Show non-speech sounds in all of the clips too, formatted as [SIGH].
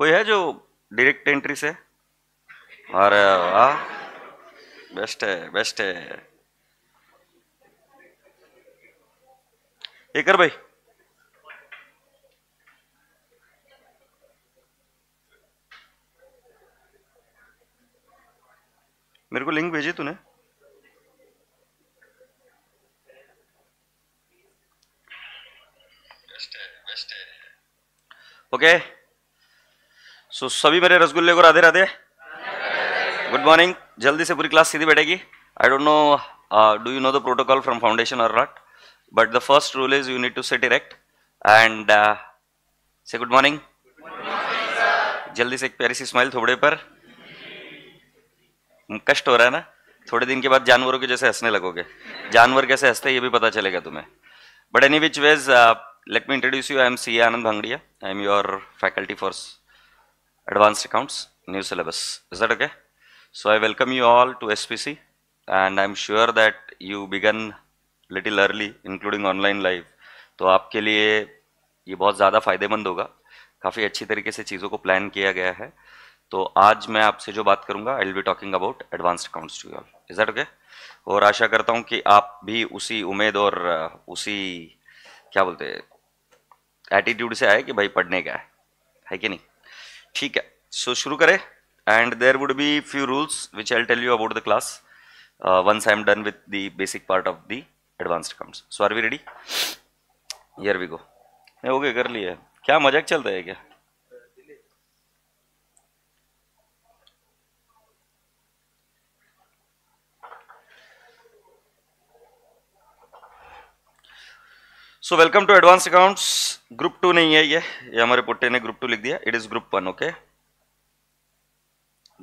कोई है जो डायरेक्ट एंट्री से अरे वाह बेस्ट है बेस्ट है ये कर भाई मेरे को लिंक भेजी तूने ओके okay. सो so, सभी मेरे रसगुल्ले को राधे राधे गुड मॉर्निंग जल्दी से पूरी क्लास सीधी बैठेगी I don't know do you know the protocol from foundation और not but the first rule is you need to sit erect and say good morning जल्दी से एक प्यारी सी स्माइल थोड़े पर कष्ट हो रहा है ना थोड़े दिन के बाद जानवरों के जैसे हंसने लगोगे जानवर कैसे हंसते ये भी पता चलेगा तुम्हें but any which ways let me introduce you I am C Anand Bhangadia I am your faculty for advanced accounts new syllabus is that okay so i welcome you all to spc and i'm sure that you began little early including online live तो आपके लिए ये बहुत ज़्यादा फायदेमंद होगा काफ़ी अच्छी तरीके से चीज़ों को प्लान किया गया है तो आज मैं आपसे जो बात करूंगा I will be talking about advanced accounts to all is that okay और आशा करता हूं कि आप भी उसी उम्मीद और uh, उसी क्या बोलते हैं एटीट्यूड से आए कि भाई पढ़ने का है है कि नहीं ठीक है सो शुरू करें and there would be few rules which I tell you about the class once I am done with the basic part of the advanced comes so are we ready here we go नहीं okay कर लिए क्या मजाक चलता है क्या so welcome to advance accounts group two नहीं है ये ये हमारे पुट्टे ने ग्रुप टू लिख दिया it is group one okay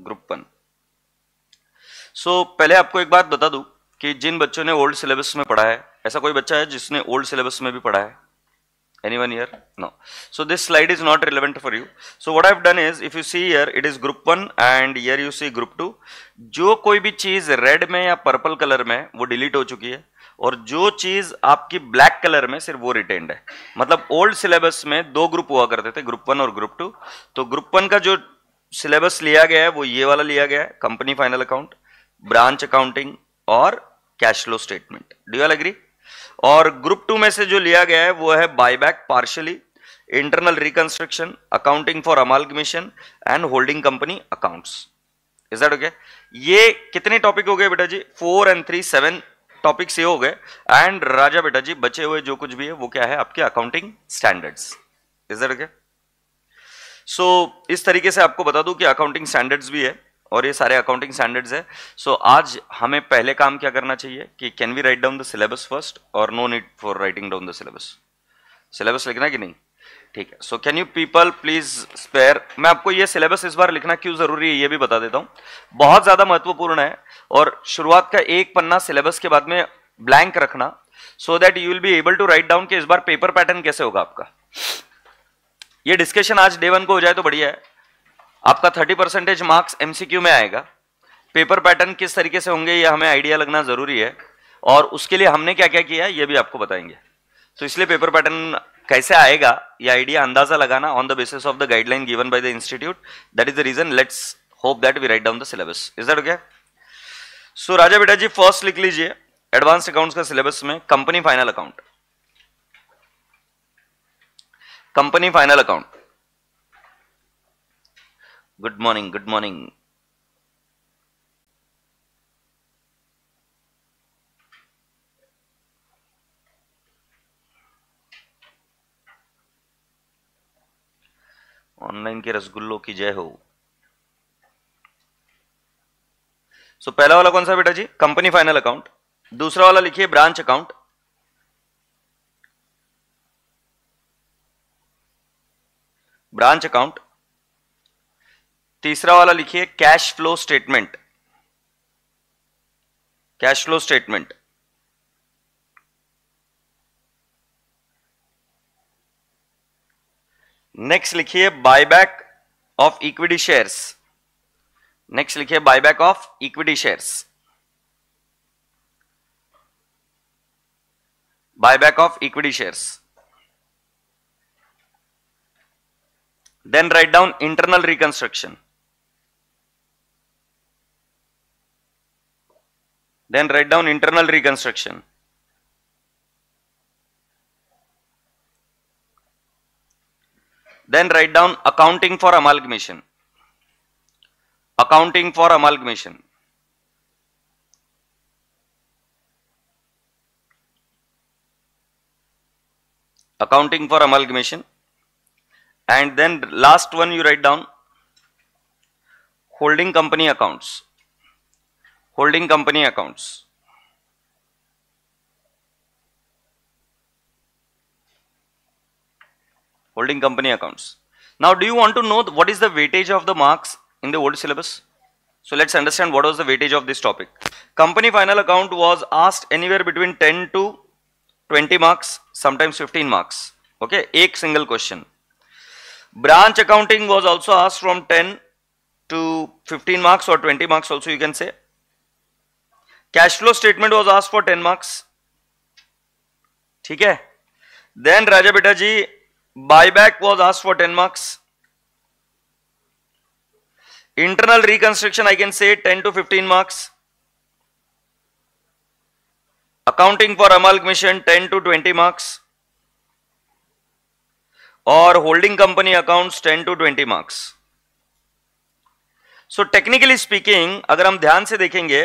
group one so पहले आपको एक बात बता दू कि जिन बच्चों ने ओल्ड सिलेबस में पढ़ा है ऐसा कोई बच्चा है जिसने ओल्ड सिलेबस में भी पढ़ा है anyone here no so this slide is not relevant for you so what I've done is if you see here it is group one and here you see group two जो कोई भी चीज red में या purple colour में वो delete हो चुकी है और जो चीज आपकी ब्लैक कलर में सिर्फ वो रिटेन है मतलब ओल्ड सिलेबस में दो ग्रुप हुआ करते थे ग्रुप वन और ग्रुप टू तो ग्रुप वन का जो सिलेबस लिया गया है वो ये वाला लिया गया है company final account branch accounting और cash flow statement do you agree और ग्रुप टू में से जो लिया गया है वो है buyback partially internal reconstruction accounting for commission and holding company accounts is that okay ये कितने टॉपिक हो गए बेटा जी four and three seven topic से हो गए एंड राजा बेटा जी बचे हुए जो कुछ भी है वो क्या है आपके अकाउंटिंग स्टैंडर्ड्स इज दैट क्या सो इस तरीके से आपको बता दूं कि अकाउंटिंग स्टैंडर्ड्स भी है और ये सारे अकाउंटिंग स्टैंडर्ड्स है सो so, आज हमें पहले काम क्या करना चाहिए कि can we write down the syllabus first और no need for writing down the syllabus syllabus लिखना कि नहीं ठीक है so can you people please spare मैं आपको ये सिलेबस इस बार लिखना क्यों जरूरी है ये भी बता देता हूँ बहुत ज्यादा महत्वपूर्ण है और शुरुआत का एक पन्ना सिलेबस के बाद में ब्लैंक रखना so that you will be able to write down कि इस बार पेपर पैटर्न कैसे होगा आपका ये डिस्कशन आज डे वन को हो जाए तो बढ़िया है आपका थर्टी परसेंटेज मार्क्स एमसीक्यू में आएगा पेपर पैटर्न किस तरीके से होंगे ये हमें आइडिया लगना जरूरी है और उसके लिए हमने क्या क्या किया ये भी आपको बताएंगे तो इसलिए पेपर पैटर्न कैसे आएगा यह आइडिया अंदाजा लगाना on the basis of the guideline given by the institute that is the reason let's hope that we write down the syllabus is that okay so राजा बेटा जी फर्स्ट लिख लीजिए एडवांस अकाउंट्स का सिलेबस में company final account company final account good morning good morning online के रसगुल्लों की जय हो सो so, पहला वाला कौन सा बेटा जी कंपनी फाइनल अकाउंट दूसरा वाला लिखिए ब्रांच अकाउंट ब्रांच अकाउंट तीसरा वाला लिखिए cash flow statement cash flow statement next लिखिए buyback of equity shares next लिखिए buyback of equity shares buyback of equity shares then write down internal reconstruction then write down internal reconstruction Then write down accounting for amalgamation. Accounting for amalgamation. Accounting for amalgamation. And then last one you write down holding company accounts. Holding company accounts. holding company accounts. Now, do you want to know what is the weightage of the marks in the old syllabus? So let's understand what was the weightage of this topic. Company final account was asked anywhere between 10 to 20 marks, sometimes 15 marks. Okay, a single question. Branch accounting was also asked from 10 to 15 marks or 20 marks also you can say. Cash flow statement was asked for 10 marks. ठीक Then Raja Betaji buyback was asked for 10 marks internal reconstruction i can say 10 to 15 marks accounting for amalgamation 10 to 20 marks और holding company accounts 10 to 20 marks so technically speaking अगर हम ध्यान से देखेंगे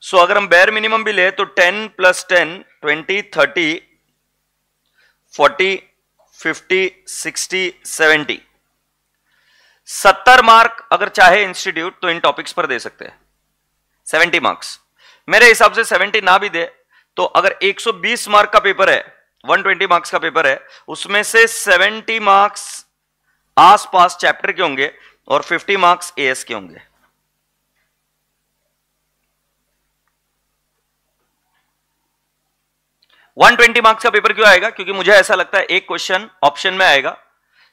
सो so अगर हम bare minimum भी ले तो 10 plus ten twenty thirty forty fifty sixty seventy सत्तर मार्क अगर चाहे इंस्टीट्यूट तो इन टॉपिक्स पर दे सकते हैं सेवेंटी मार्क्स मेरे हिसाब से सेवेंटी ना भी दे तो अगर 120 मार्क का पेपर है 120 मार्क्स का पेपर है उसमें से 70 मार्क्स आसपास चैप्टर के होंगे और 50 मार्क्स एएस के होंगे 120 मार्क्स का पेपर क्यों आएगा क्योंकि मुझे ऐसा लगता है एक क्वेश्चन ऑप्शन में आएगा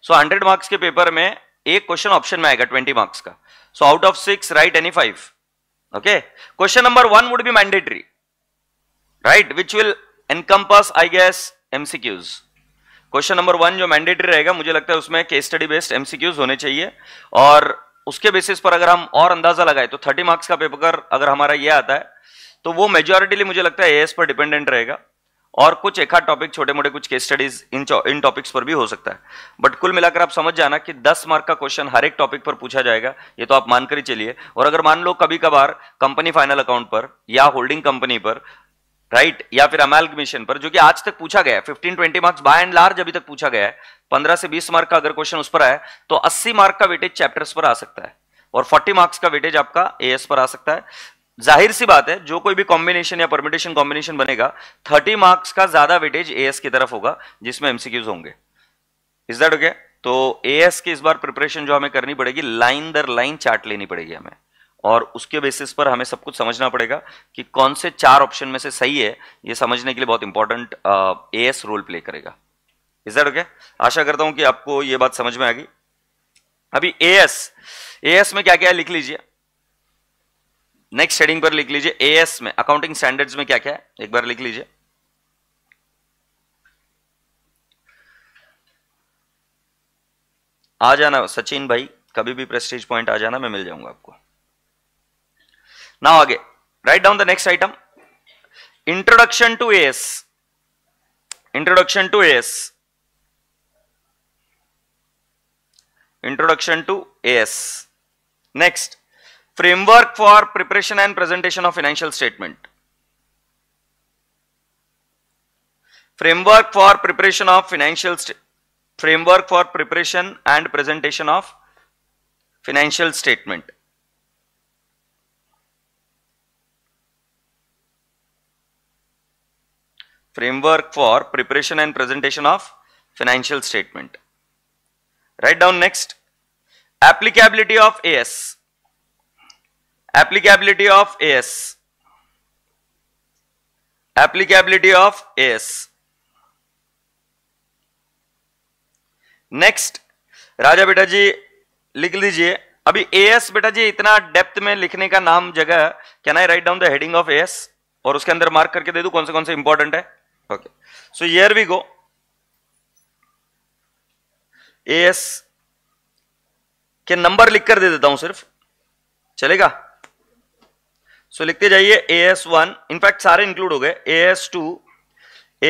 सो so, 100 मार्क्स के पेपर में एक क्वेश्चन ऑप्शन में आएगा 20 मार्क्स का so out of six right any five okay question number one would be mandatory right which will encompass I guess MCQs question number one जो mandatory रहेगा मुझे लगता है उसमें केस स्टडी बेस्ड एमसीक्यूज होने चाहिए और उसके बेसिस पर अगर हम और अंदाजा लगाए तो 30 मार्क्स का पेपर अगर हमारा ये आता है तो वो मेजोरिटीली मुझे लगता है एएस पर डिपेंडेंट रहेगा और कुछ एक आध टॉपिक छोटे मोटे कुछ केस स्टडीज इन इन टॉपिक्स पर भी हो सकता है बट कुल मिलाकर आप समझ जाना कि 10 मार्क का क्वेश्चन हर एक टॉपिक पर पूछा जाएगा ये तो आप मानकर ही चलिए और अगर मान लो कभी कभार कंपनी फाइनल अकाउंट पर या होल्डिंग कंपनी पर राइट right? या फिर अमेलगमेशन पर जो कि आज तक पूछा गया है fifteen twenty marks by and large अभी तक पूछा गया है पंद्रह से बीस मार्क का अगर क्वेश्चन उस पर आया तो अस्सी मार्क का वेटेज चैप्टर्स पर आ सकता है और 40 मार्क्स का वेटेज आपका एएस पर आ सकता है जाहिर सी बात है जो कोई भी कॉम्बिनेशन या परमिटेशन कॉम्बिनेशन बनेगा 30 मार्क्स का ज्यादा वेटेज एएस की तरफ होगा जिसमें एमसीक्यूज होंगे इज दैट ओके तो एएस की इस बार प्रिपरेशन जो हमें करनी पड़ेगी लाइन दर लाइन चार्ट लेनी पड़ेगी हमें और उसके बेसिस पर हमें सब कुछ समझना पड़ेगा कि कौन से चार ऑप्शन में से सही है ये समझने के लिए बहुत important A S role play करेगा इज दैट ओके आशा करता हूं कि आपको ये बात समझ में आ गई अभी ए एस ए एस में क्या क्या लिख लीजिए नेक्स्ट हेडिंग पर लिख लीजिए एएस में अकाउंटिंग स्टैंडर्ड्स में क्या क्या है एक बार लिख लीजिए आ जाना सचिन भाई कभी भी प्रेस्टीज पॉइंट आ जाना मैं मिल जाऊंगा आपको नाउ आगे write down the next item introduction to AS introduction to AS introduction to AS next framework for preparation and presentation of financial statement. Framework for preparation of financial framework for preparation and presentation of financial statement. Framework for preparation and presentation of financial statement. Write down next applicability of AS applicability of AS applicability of AS next राजा बेटा जी लिख लीजिए अभी S बेटा जी इतना depth में लिखने का नाम जगह can I write down the heading of AS और उसके अंदर मार्क करके दे दू कौन से कौन से इंपॉर्टेंट है okay so here we go AS के नंबर लिख कर दे देता हूं सिर्फ चलेगा सो so, लिखते जाइए ए एस वन इनफैक्ट सारे इंक्लूड हो गए A S two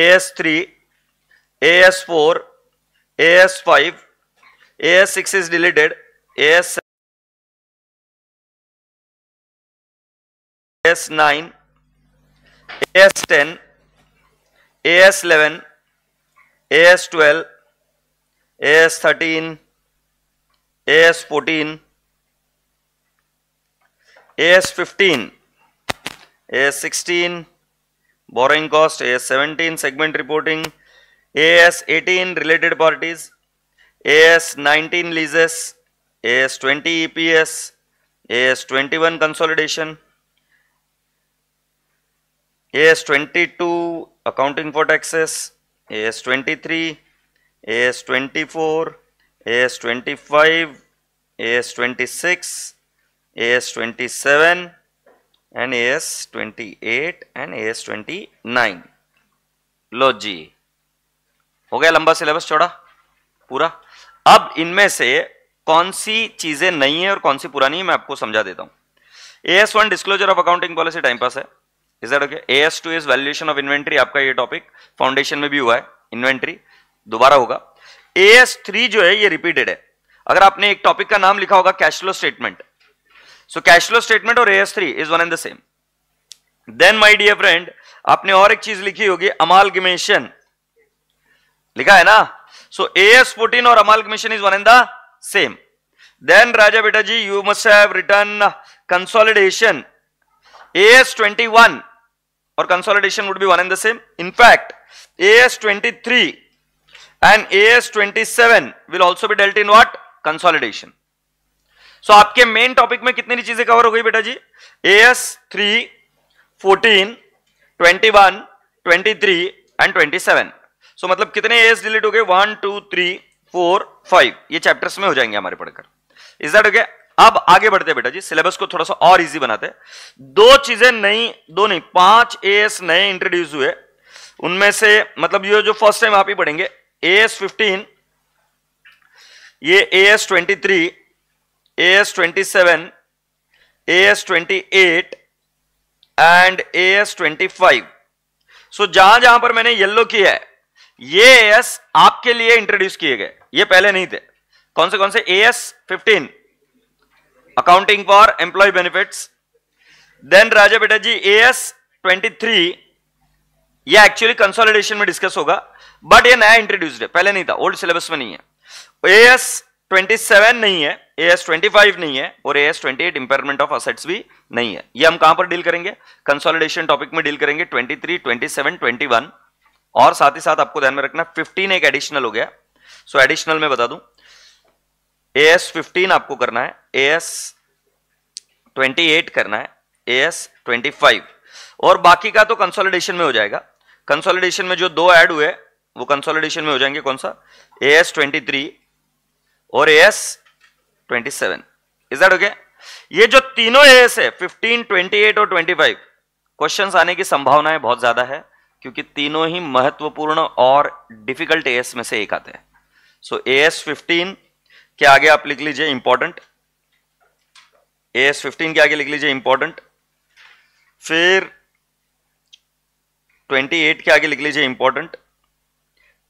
A S three A S four A S five A S six is deleted A S S nine A S ten A S eleven A S twelve A S thirteen A S fourteen A S fifteen AS 16, borrowing cost, AS 17, segment reporting, AS 18, related parties, AS 19, leases, AS 20, EPS, AS 21, consolidation, AS 22, accounting for taxes, AS 23, AS 24, AS 25, AS 26, AS 27, and AS28 and AS29 लो जी हो गया लंबा syllabus छोड़ा पूरा अब इनमें से कौन सी चीजें नई है और कौन सी पुरानी है मैं आपको समझा देता हूं AS one disclosure of accounting policy time pass है is that okay AS two is valuation of inventory आपका ये टॉपिक फाउंडेशन में भी हुआ है इन्वेंट्री दोबारा होगा एस थ्री जो है ये रिपीटेड है अगर आपने एक टॉपिक का नाम लिखा होगा cash flow statement so cash flow statement और AS three is one and the same then my dear friend आपने और एक चीज लिखी होगी गिमेशन लिखा है ना सो ए एस फोर्टीन और amalgamation is one and the same then राजा बेटा जी you must have return consolidation AS twenty one और consolidation would be one and the same in fact AS twenty three and A S twenty seven will also be dealt in what consolidation so so, आपके main topic में कितनी चीजें cover हो गई बेटा जी A S three fourteen twenty one twenty three and twenty seven so मतलब कितने एस डिलीट हो गए one two three four five ये चैप्टर्स में हो जाएंगे हमारे पढ़कर इज दैट ओके अब आगे बढ़ते बेटा जी सिलेबस को थोड़ा सा और इजी बनाते दो चीजें नई दो नहीं पांच एस नए इंट्रोड्यूस हुए उनमें से मतलब ये जो फर्स्ट टाइम आप ही पढ़ेंगे एस फिफ्टीन ये twenty three A S twenty eight and twenty five so so, जहां जहां पर मैंने येलो किया है ये एस आपके लिए इंट्रोड्यूस किए गए ये पहले नहीं थे कौन से कौन से AS fifteen accounting for employ benefits then राजा बेटा जी एस थ्री ये एक्चुअली कंसोलिडेशन में डिस्कस होगा बट ये नया इंट्रोड्यूस्ड है पहले नहीं था ओल्ड सिलेबस में नहीं है एस 27 नहीं है ए एस ट्वेंटी फाइव नहीं है और A S twenty eight impairment of assets भी नहीं है ये हम कहां पर डील करेंगे कंसोलिडेशन टॉपिक में डील करेंगे twenty three twenty seven twenty one और साथ ही साथ आपको ध्यान में रखना फिफ्टीन एक एडिशनल हो गया सो so, एडिशनल में बता दूं ए एस फिफ्टीन आपको करना है ए एस ट्वेंटी एट करना है ए एस ट्वेंटी फाइव और बाकी का तो कंसोलिडेशन में हो जाएगा कंसोलिडेशन में जो दो एड हुए वो कंसोलिडेशन में हो जाएंगे कौन सा ए एस ट्वेंटी थ्री और A S 27 is that okay ये जो तीनों एस है 15 28 और 25 क्वेश्चंस आने की संभावनाएं बहुत ज्यादा है क्योंकि तीनों ही महत्वपूर्ण और डिफिकल्ट एस में से एक आते हैं सो एस फिफ्टीन के आगे आप लिख लीजिए इंपॉर्टेंट ए एस फिफ्टीन के आगे लिख लीजिए इंपॉर्टेंट फिर 28 के आगे लिख लीजिए इंपॉर्टेंट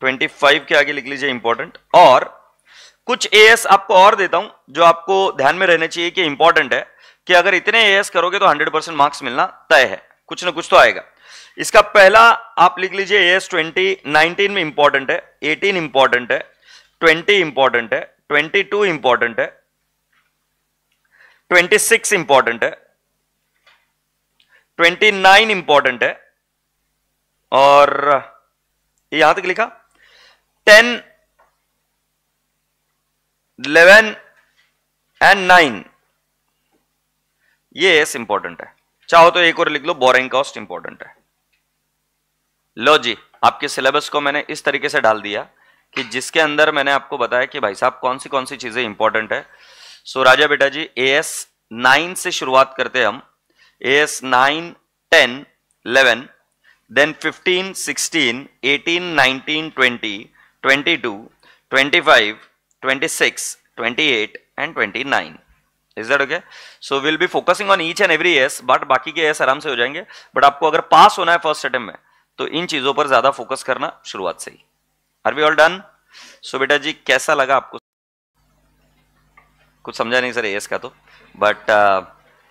25 के आगे लिख लीजिए इंपॉर्टेंट और कुछ एस आपको और देता हूं जो आपको ध्यान में रहना चाहिए कि इंपॉर्टेंट है कि अगर इतने एस करोगे तो 100 परसेंट मार्क्स मिलना तय है कुछ ना कुछ तो आएगा इसका पहला आप लिख लीजिए एस ट्वेंटी नाइनटीन में इंपॉर्टेंट है एटीन इंपॉर्टेंट है ट्वेंटी इंपॉर्टेंट है ट्वेंटी टू इंपॉर्टेंट है ट्वेंटी सिक्स इंपॉर्टेंट है ट्वेंटी नाइन इंपॉर्टेंट है और यहां तक लिखा टेन 11 एंड नाइन ये एस इंपॉर्टेंट है चाहो तो एक और लिख लो बोरिंग कॉस्ट इंपॉर्टेंट है लो जी आपके सिलेबस को मैंने इस तरीके से डाल दिया कि जिसके अंदर मैंने आपको बताया कि भाई साहब कौन सी कौन सी चीजें इंपॉर्टेंट है सो राजा बेटा जी ए एस नाइन से शुरुआत करते हम A S nine ten eleven then fifteen sixteen eighteen nineteen twenty twenty two twenty five 26, 28 and 29. is that okay so we'll be focusing on each and every s but बाकी के s आराम से हो जाएंगे but आपको अगर pass होना है first attempt में तो इन चीजों पर ज्यादा focus करना शुरुआत से ही are we all done so बेटा जी कैसा लगा आपको कुछ समझा नहीं सर एस का तो बट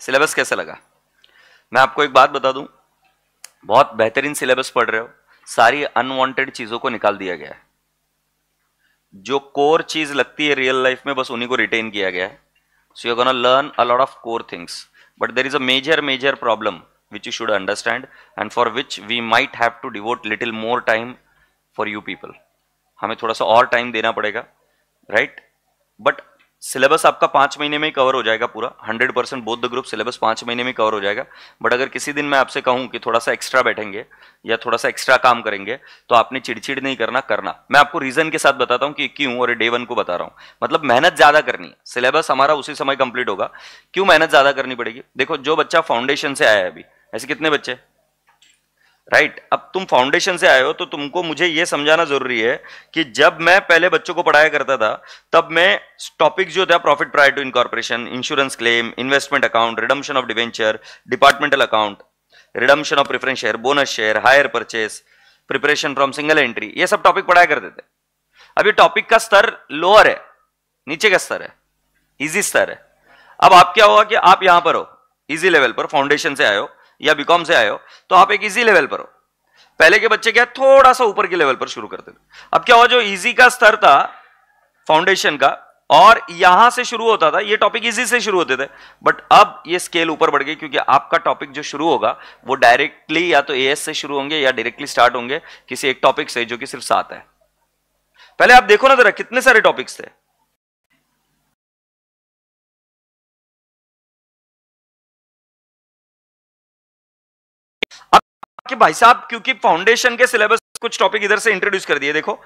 सिलेबस uh, कैसा लगा मैं आपको एक बात बता दूं बहुत बेहतरीन सिलेबस पढ़ रहे हो सारी अनवांटेड चीजों को निकाल दिया गया है जो कोर चीज लगती है रियल लाइफ में बस उन्हीं को रिटेन किया गया है so you gonna learn a lot of core things but there is a major major problem which you should understand and for which we might have to devote little more time for you people हमें थोड़ा सा और time देना पड़ेगा right right? But syllabus आपका पांच महीने में ही कवर हो जाएगा पूरा hundred percent both the group syllabus पांच महीने में कवर हो जाएगा बट अगर किसी दिन मैं आपसे कहूँ कि थोड़ा सा एक्स्ट्रा बैठेंगे या थोड़ा सा एक्स्ट्रा काम करेंगे तो आपने चिड़चिड़ नहीं करना करना मैं आपको रीजन के साथ बताता हूँ कि क्यों और डे वन को बता रहा हूँ मतलब मेहनत ज़्यादा करनी है सिलेबस हमारा उसी समय कंप्लीट होगा क्यों मेहनत ज़्यादा करनी पड़ेगी देखो जो बच्चा फाउंडेशन से आया है अभी ऐसे कितने बच्चे राइट right? अब तुम फाउंडेशन से आए हो तो तुमको मुझे यह समझाना जरूरी है कि जब मैं पहले बच्चों को पढ़ाया करता था तब मैं टॉपिक जो था profit prior to incorporation insurance claim investment account redemption of debenture departmental account redemption of preference share bonus share hire purchase preparation from single entry ये सब टॉपिक पढ़ाया करते थे अब ये टॉपिक का स्तर लोअर है नीचे का स्तर है इजी स्तर है अब आप क्या होगा कि आप यहां पर हो इजी लेवल पर फाउंडेशन से आए हो या बीकॉम से आए हो तो आप एक इजी लेवल पर हो पहले के बच्चे क्या थोड़ा सा ऊपर के लेवल पर शुरू करते थे अब क्या हुआ जो इजी का स्तर था फाउंडेशन का और यहां से शुरू होता था ये टॉपिक इजी से शुरू होते थे बट अब ये स्केल ऊपर बढ़ गई क्योंकि आपका टॉपिक जो शुरू होगा वो डायरेक्टली या तो ए से शुरू होंगे या डायरेक्टली स्टार्ट होंगे किसी एक टॉपिक से जो कि सिर्फ सात है पहले आप देखो ना जरा कितने सारे टॉपिक्स थे कि भाई साहब क्योंकि फाउंडेशन के सिलेबस कुछ टॉपिक इधर से इंट्रोड्यूस कर दिए देखो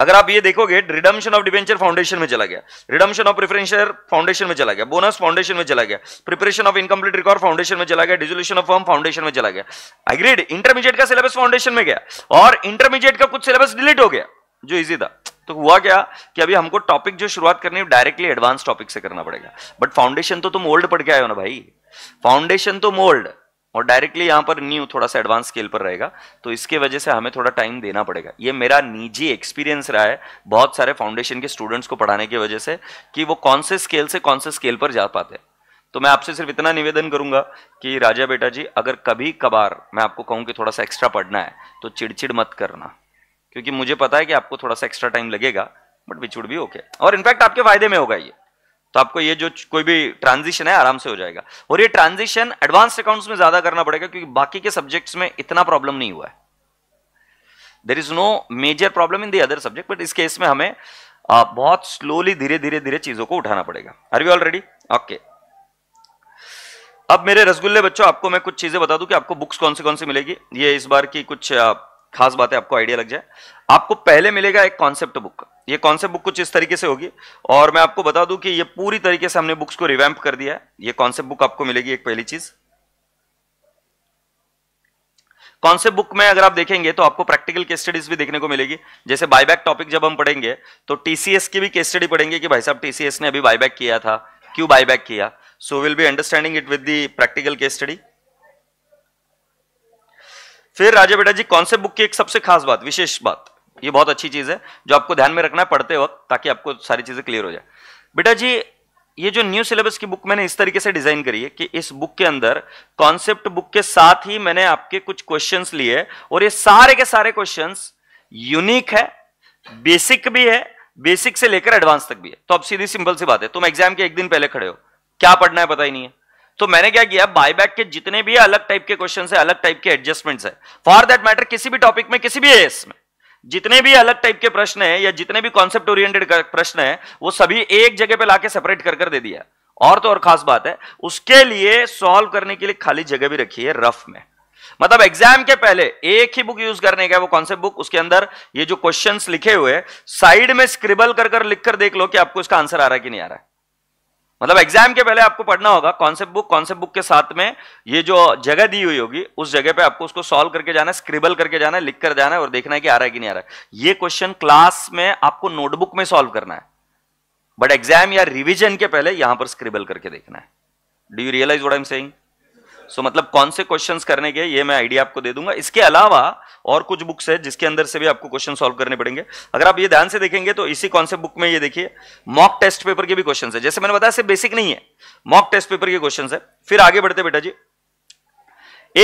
अगर आप ये देखोगे रिडम्शन ऑफ डिवेंचर फाउंडेशन में चला गया रिडम्शन ऑफ प्रिफरेंशियर फाउंडेशन में चला गया बोनस फाउंडेशन में चला गया preparation of incomplete record foundation में चला गया डिजोल्यूशन ऑफ फॉर्म फाउंडेशन में चला गया एग्रीड इंटरमीडिएट का सिलेबस फाउंडेशन में गया और इंटरमीडिएट का कुछ सिलेबस डिलीट हो गया जो इजी था तो हुआ क्या कि अभी हमको टॉपिक जो शुरुआत करनी है डायरेक्टली एडवांस टॉपिक से करना पड़ेगा बट फाउंडेशन तो तुम ओल्ड पढ़ के आए हो ना भाई फाउंडेशन तो मोल्ड और डायरेक्टली यहाँ पर न्यू थोड़ा सा एडवांस स्केल पर रहेगा तो इसके वजह से हमें थोड़ा टाइम देना पड़ेगा ये मेरा निजी एक्सपीरियंस रहा है बहुत सारे फाउंडेशन के स्टूडेंट्स को पढ़ाने की वजह से कि वो कौन से स्केल से कौन से स्केल पर जा पाते हैं तो मैं आपसे सिर्फ इतना निवेदन करूंगा कि राजा बेटा जी अगर कभी कभार मैं आपको कहूँ कि थोड़ा सा एक्स्ट्रा पढ़ना है तो चिड़चिड़ मत करना क्योंकि मुझे पता है कि आपको थोड़ा सा एक्स्ट्रा टाइम लगेगा बट विच वुड भी ओके और इनफैक्ट आपके फायदे में होगा ये तो आपको ये जो कोई भी ट्रांजिशन है आराम से हो जाएगा और ये ट्रांजिशन एडवांस अकाउंट्स में ज्यादा करना पड़ेगा क्योंकि बाकी के सब्जेक्ट्स में इतना प्रॉब्लम नहीं हुआ है there is no major problem in the other subject but इस केस में हमें आ, बहुत स्लोली धीरे धीरे धीरे चीजों को उठाना पड़ेगा आर यू ऑलरेडी ओके अब मेरे रसगुल्ले बच्चों आपको मैं कुछ चीजें बता दूं कि आपको बुक्स कौन सी कौन सी मिलेगी ये इस बार की कुछ खास बातें आपको आइडिया लग जाए आपको पहले मिलेगा एक कॉन्सेप्ट बुक ये कौन से बुक कुछ इस तरीके से होगी और मैं आपको बता दूं कि ये पूरी तरीके से हमने बुक्स को रिवैम्प कर दिया है ये कॉन्सेप्ट बुक आपको मिलेगी एक पहली चीज कॉन्सेप्ट बुक में अगर आप देखेंगे तो आपको प्रैक्टिकल केस स्टडीज भी देखने को मिलेगी जैसे बायबैक टॉपिक जब हम पढ़ेंगे तो टीसीएस की भी केस स्टडी पढ़ेंगे कि भाई साहब टीसीएस ने अभी बायबैक किया था क्यों बायबैक किया so will be understanding it with the practical case study फिर राजा बेटा जी कॉन्सेप्ट बुक की एक सबसे खास बात विशेष बात ये बहुत अच्छी चीज़ है जो आपको ध्यान में रखना है पढ़ते वक्त ताकि आपको सारी चीज़ें क्लियर हो जाए बेटा जी ये जो न्यू सिलेबस की बुक मैंने इस तरीके से डिजाइन करी है कि इस बुक के अंदर कॉन्सेप्ट बुक के साथ ही मैंने आपके कुछ क्वेश्चंस लिए और ये सारे के सारे क्वेश्चंस यूनिक है बेसिक भी है बेसिक से लेकर एडवांस तक भी है तो अब सीधी सिंपल सी बात है तुम एग्जाम के एक दिन पहले खड़े हो क्या पढ़ना है पता ही नहीं है तो मैंने क्या किया बायबैक के जितने भी अलग टाइप के क्वेश्चन है अलग टाइप के एडजस्टमेंट है फॉर दैट मैटर किसी भी टॉपिक में किसी भी एस में जितने भी अलग टाइप के प्रश्न है या जितने भी कॉन्सेप्ट ओरिएंटेड प्रश्न है वो सभी एक जगह पे लाके सेपरेट कर कर दे दिया और तो और खास बात है उसके लिए सॉल्व करने के लिए खाली जगह भी रखी है रफ में मतलब एग्जाम के पहले एक ही बुक यूज करने का वो कॉन्सेप्ट बुक उसके अंदर ये जो क्वेश्चंस लिखे हुए साइड में स्क्रिबल कर कर लिख कर देख लो कि आपको इसका आंसर आ रहा है कि नहीं आ रहा है मतलब एग्जाम के पहले आपको पढ़ना होगा कॉन्सेप्ट बुक कॉन्सेप्ट बुक के साथ में ये जो जगह दी हुई होगी उस जगह पे आपको उसको सॉल्व करके जाना है स्क्रिबल करके जाना है लिख कर जाना है और देखना है कि आ रहा है कि नहीं आ रहा है ये क्वेश्चन क्लास में आपको नोटबुक में सॉल्व करना है बट एग्जाम या रिविजन के पहले यहां पर स्क्रिबल करके देखना है do you realise what I am saying so so, मतलब कौन से क्वेश्चन करने के ये मैं आइडिया आपको दे दूंगा इसके अलावा और कुछ बुक्स है जिसके अंदर से भी आपको क्वेश्चन सॉल्व करने पड़ेंगे अगर आप ये ध्यान से देखेंगे तो इसी कॉन्सेप्ट बुक में ये देखिए मॉक टेस्ट पेपर के भी क्वेश्चन है जैसे मैंने बताया बेसिक नहीं है मॉक टेस्ट पेपर के क्वेश्चन है फिर आगे बढ़ते बेटा जी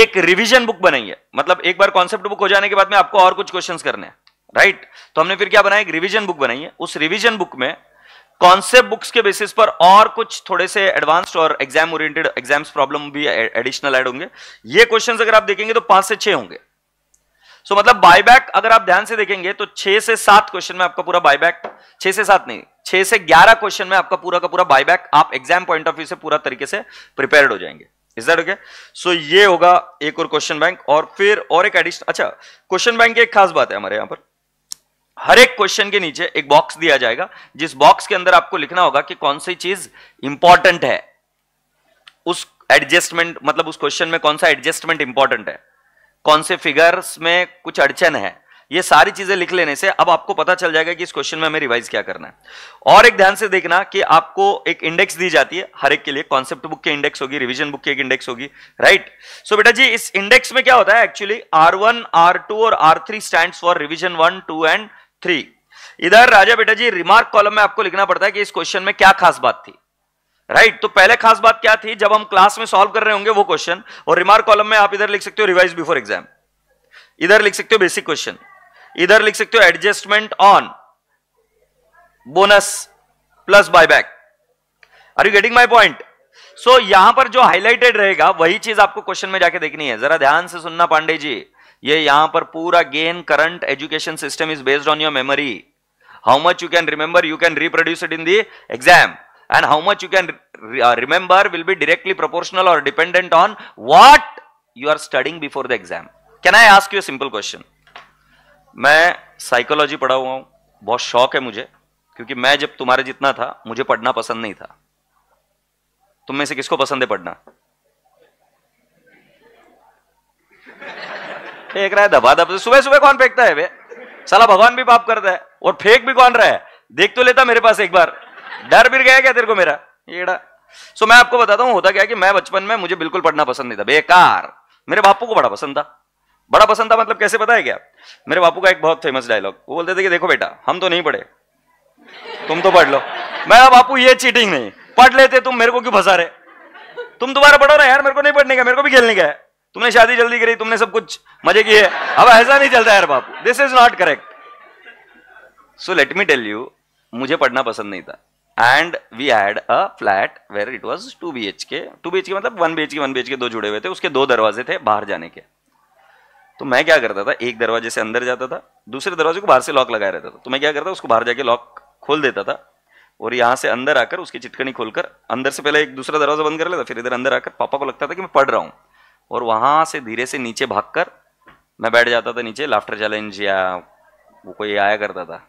एक रिविजन बुक बनाइए मतलब एक बार कॉन्सेप्ट बुक हो जाने के बाद में आपको और कुछ क्वेश्चन करने हैं राइट तो हमने फिर क्या बनाया एक रिविजन बुक बनाई है उस रिविजन बुक में कॉन्सेप्ट बुक्स के बेसिस पर और कुछ थोड़े से एडवांस्ड और एग्जाम ओरिएंटेड एग्जाम्स प्रॉब्लम भी एडिशनल ऐड होंगे ये क्वेश्चंस अगर आप देखेंगे तो पांच से छह होंगे सो so, मतलब बायबैक अगर आप ध्यान से देखेंगे तो छह से सात क्वेश्चन में आपका पूरा बायबैक छह से सात नहीं छह से ग्यारह क्वेश्चन में आपका पूरा का पूरा बायबैक आप एग्जाम पॉइंट ऑफ व्यू से पूरा तरीके से प्रिपेयर हो जाएंगे इज दैट ओके सो ये होगा एक और क्वेश्चन बैंक और फिर और एक एडिशन अच्छा क्वेश्चन बैंक की एक खास बात है हमारे यहां पर हर एक क्वेश्चन के नीचे एक बॉक्स दिया जाएगा जिस बॉक्स के अंदर आपको लिखना होगा कि कौन सी चीज इंपॉर्टेंट है उस एडजस्टमेंट मतलब उस क्वेश्चन में कौन सा एडजस्टमेंट इंपॉर्टेंट है कौन से फिगर्स में कुछ अड़चन है ये सारी चीजें लिख लेने से अब आपको पता चल जाएगा कि इस क्वेश्चन में हमें रिवाइज क्या करना है और एक ध्यान से देखना कि आपको एक इंडेक्स दी जाती है हर एक के लिए कॉन्सेप्ट बुक की इंडेक्स होगी रिवीजन बुक की एक इंडेक्स होगी राइट सो बेटा जी इस इंडेक्स में क्या होता है actually R one R two और R three stand for revision one two and three इधर राजा बेटा जी रिमार्क कॉलम में आपको लिखना पड़ता है कि इस क्वेश्चन में क्या खास बात थी राइट right, तो पहले खास बात क्या थी जब हम क्लास में सॉल्व कर रहे होंगे वो क्वेश्चन और रिमार्क कॉलम में आप इधर लिख सकते हो रिवाइज बिफोर एग्जाम इधर लिख सकते हो बेसिक क्वेश्चन इधर लिख सकते हो adjustment on bonus plus buyback are you getting my point so यहां पर जो हाईलाइटेड रहेगा वही चीज आपको क्वेश्चन में जाके देखनी है जरा ध्यान से सुनना पांडे जी ये यहां पर पूरा gain current education system is based on your memory how much you can remember you can reproduce it in the exam and how much you can remember will be directly proportional और dependent on what you are studying before the exam can I ask you simple question मैं psychology पढ़ा हुआ हूं बहुत शौक है मुझे क्योंकि मैं जब तुम्हारे जितना था मुझे पढ़ना पसंद नहीं था तुम में से किसको पसंद है पढ़ना फेंक रहा है दबा दबा सुबह सुबह कौन फेंकता है साला भगवान भी पाप करता है और फेंक भी कौन रहा है देख तो लेता मेरे पास एक बार डर भी गया क्या तेरे को मेरा येड़ा सो मैं आपको बताता हूँ होता क्या कि मैं बचपन में मुझे बिल्कुल पढ़ना पसंद नहीं था बेकार मेरे बापू को बड़ा पसंद था बड़ा पसंद था मतलब कैसे पता है क्या मेरे बापू का एक बहुत फेमस डायलॉग वो बोलते थे कि देखो बेटा हम तो नहीं पढ़े तुम तो पढ़ लो मैं बापू ये चीटिंग नहीं पढ़ लेते तुम मेरे को क्यों फंसा रहे तुम दोबारा पढ़ो ना यार मेरे को नहीं पढ़ने का मेरे को भी खेलने का है तुमने शादी जल्दी करी तुमने सब कुछ मजे किए अब ऐसा नहीं चलता यार बापू this is not correct so let me tell you मुझे पढ़ना पसंद नहीं था and we had a flat where it was two B H K two B H K मतलब one B H K one B H K दो जुड़े हुए थे उसके दो दरवाजे थे बाहर जाने के तो मैं क्या करता था एक दरवाजे से अंदर जाता था दूसरे दरवाजे को बाहर से लॉक लगाया रहता था तो मैं क्या करता उसको बाहर जाके लॉक खोल देता था और यहां से अंदर आकर उसकी चिटकनी खोलकर अंदर से पहले एक दूसरा दरवाजा बंद कर लेता फिर इधर अंदर आकर पापा को लगता था कि मैं पढ़ रहा हूं और वहाँ से धीरे से नीचे भाग कर मैं बैठ जाता था नीचे लाफ्टर चैलेंज या वो कोई आया करता था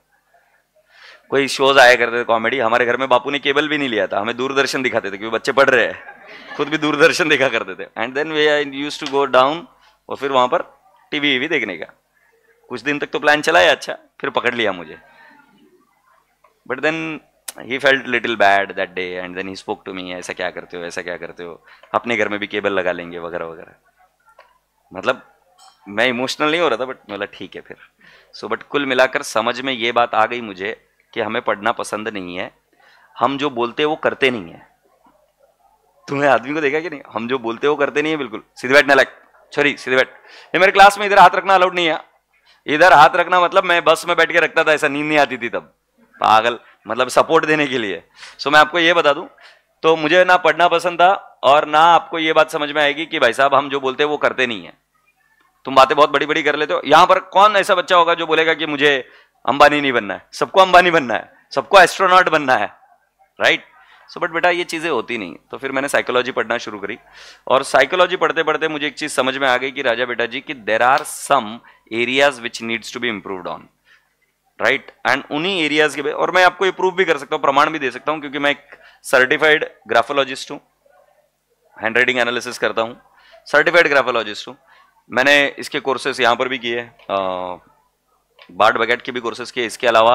कोई शोज आया करते थे कॉमेडी हमारे घर में बापू ने केबल भी नहीं लिया था हमें दूरदर्शन दिखाते थे क्योंकि बच्चे पढ़ रहे हैं खुद भी दूरदर्शन देखा करते थे and then we I use to go down और फिर वहाँ पर टीवी भी देखने का कुछ दिन तक तो प्लान चला है अच्छा फिर पकड़ लिया मुझे but then he felt little bad that day and then he spoke to me ऐसा क्या करते हो ऐसा क्या करते हो अपने घर में भी केबल लगा लेंगे वगैरह वगैरह मतलब मैं इमोशनल नहीं हो रहा था बट मतलब ठीक है फिर सो so, बट कुल मिलाकर समझ में ये बात आ गई मुझे कि हमें पढ़ना पसंद नहीं है हम जो बोलते हैं वो करते नहीं है तुमने आदमी को देखा कि नहीं हम जो बोलते हैं वो करते नहीं है बिल्कुल सीधे बैठ नलक छोरी सीधे बैठ ये मेरे क्लास में इधर हाथ रखना अलाउड नहीं है इधर हाथ रखना मतलब मैं बस में बैठ के रखता था ऐसा नींद नहीं आती थी तब पागल मतलब सपोर्ट देने के लिए सो so, मैं आपको ये बता दूं तो मुझे ना पढ़ना पसंद था और ना आपको ये बात समझ में आएगी कि भाई साहब हम जो बोलते हैं वो करते नहीं है तुम बातें बहुत बड़ी बड़ी कर लेते हो यहां पर कौन ऐसा बच्चा होगा जो बोलेगा कि मुझे अंबानी नहीं बनना है सबको अंबानी बनना है सबको एस्ट्रोनॉट बनना है राइट सो बट बेटा ये चीज़ें होती नहीं तो फिर मैंने साइकोलॉजी पढ़ना शुरू करी और साइकोलॉजी पढ़ते पढ़ते मुझे एक चीज़ समझ में आ गई कि राजा बेटा जी कि there are some areas which needs to be improve on right and उन्हीं एरियाज के और मैं आपको ये प्रूफ भी कर सकता हूँ प्रमाण भी दे सकता हूँ क्योंकि मैं एक सर्टिफाइड ग्राफोलॉजिस्ट हूँ हैंड राइटिंग एनालिसिस करता हूँ सर्टिफाइड ग्राफोलॉजिस्ट हूँ मैंने इसके कोर्सेस यहाँ पर भी किए बार्ड बगैट के भी कोर्सेज किए इसके अलावा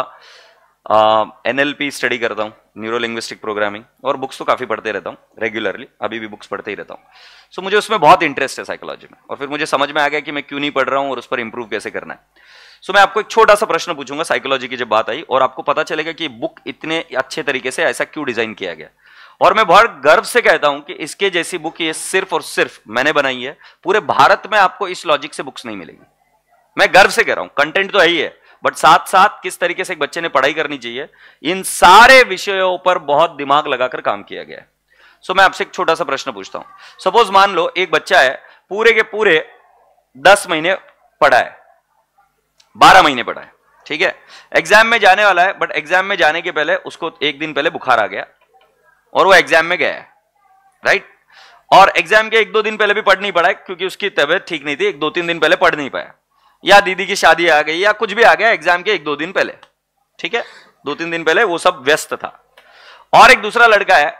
एन एल पी स्टडी करता हूँ न्यूरो लिंग्विस्टिक प्रोग्रामिंग और बुक्स तो काफ़ी पढ़ते रहता हूँ रेगुलरली अभी भी बुक्स पढ़ते ही रहता हूँ सो so, मुझे उसमें बहुत इंटरेस्ट है साइकोलॉजी में और फिर मुझे समझ में आ गया कि मैं क्यों नहीं पढ़ रहा हूँ और उस पर इम्प्रूव कैसे करना है सो मैं आपको एक छोटा सा प्रश्न पूछूंगा साइकोलॉजी की जब बात आई और आपको पता चलेगा कि बुक इतने अच्छे तरीके से ऐसा क्यों डिजाइन किया गया और मैं बहुत गर्व से कहता हूं कि इसके जैसी बुक ये सिर्फ और सिर्फ मैंने बनाई है पूरे भारत में आपको इस लॉजिक से बुक्स नहीं मिलेगी मैं गर्व से कह रहा हूं कंटेंट तो यही है बट साथ साथ किस तरीके से एक बच्चे ने पढ़ाई करनी चाहिए इन सारे विषयों पर बहुत दिमाग लगाकर काम किया गया है सो so, मैं आपसे एक छोटा सा प्रश्न पूछता हूं सपोज मान लो एक बच्चा है पूरे के पूरे दस महीने पढ़ा है बारह महीने पड़ा है ठीक है एग्जाम में जाने वाला है बट एग्जाम में जाने के पहले उसको एक दिन पहले बुखार आ गया और वो एग्जाम में गया है राइट और एग्जाम के एक दो दिन पहले भी पढ़ नहीं पड़ा है क्योंकि उसकी तबियत ठीक नहीं थी एक दो तीन दिन पहले पढ़ नहीं पाया या दीदी की शादी आ गई या कुछ भी आ गया एग्जाम के एक दो दिन पहले ठीक है दो तीन दिन पहले वो सब व्यस्त था और एक दूसरा लड़का है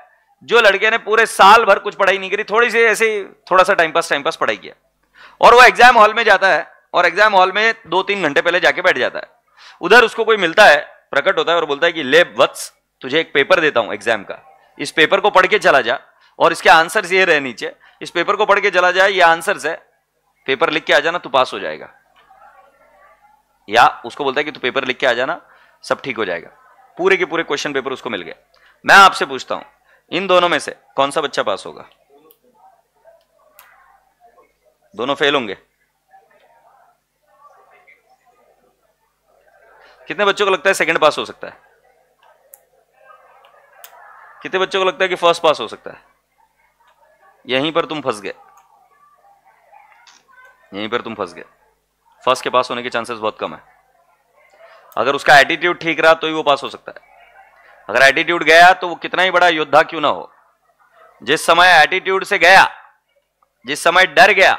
जो लड़के ने पूरे साल भर कुछ पढ़ाई नहीं करी थोड़ी सी ऐसे थोड़ा सा टाइम पास टाइम पास पढ़ाई किया और वो एग्जाम हॉल में जाता है और एग्जाम हॉल में दो तीन घंटे पहले जाके बैठ जाता है उधर उसको कोई मिलता है प्रकट होता है और बोलता है कि ले वत्स तुझे एक पेपर देता हूं एग्जाम का इस पेपर को पढ़ के चला जा और इसके आंसर्स ये रहे नीचे इस पेपर को पढ़ के चला जाए ये आंसर्स है पेपर लिख के आ जाना तू पास हो जाएगा या उसको बोलता है कि तू पेपर लिख के आ जाना सब ठीक हो जाएगा पूरे के पूरे क्वेश्चन पेपर उसको मिल गया मैं आपसे पूछता हूं इन दोनों में से कौन सा बच्चा पास होगा दोनों फेल होंगे कितने बच्चों को लगता है सेकंड पास हो सकता है कितने बच्चों को लगता है कि फर्स्ट पास हो सकता है यहीं पर तुम फंस गए यहीं पर तुम फंस गए फर्स्ट के पास होने के चांसेस बहुत कम है अगर उसका एटीट्यूड ठीक रहा तो ही वो पास हो सकता है अगर एटीट्यूड गया तो वो कितना ही बड़ा योद्धा क्यों ना हो जिस समय एटीट्यूड से गया जिस समय डर गया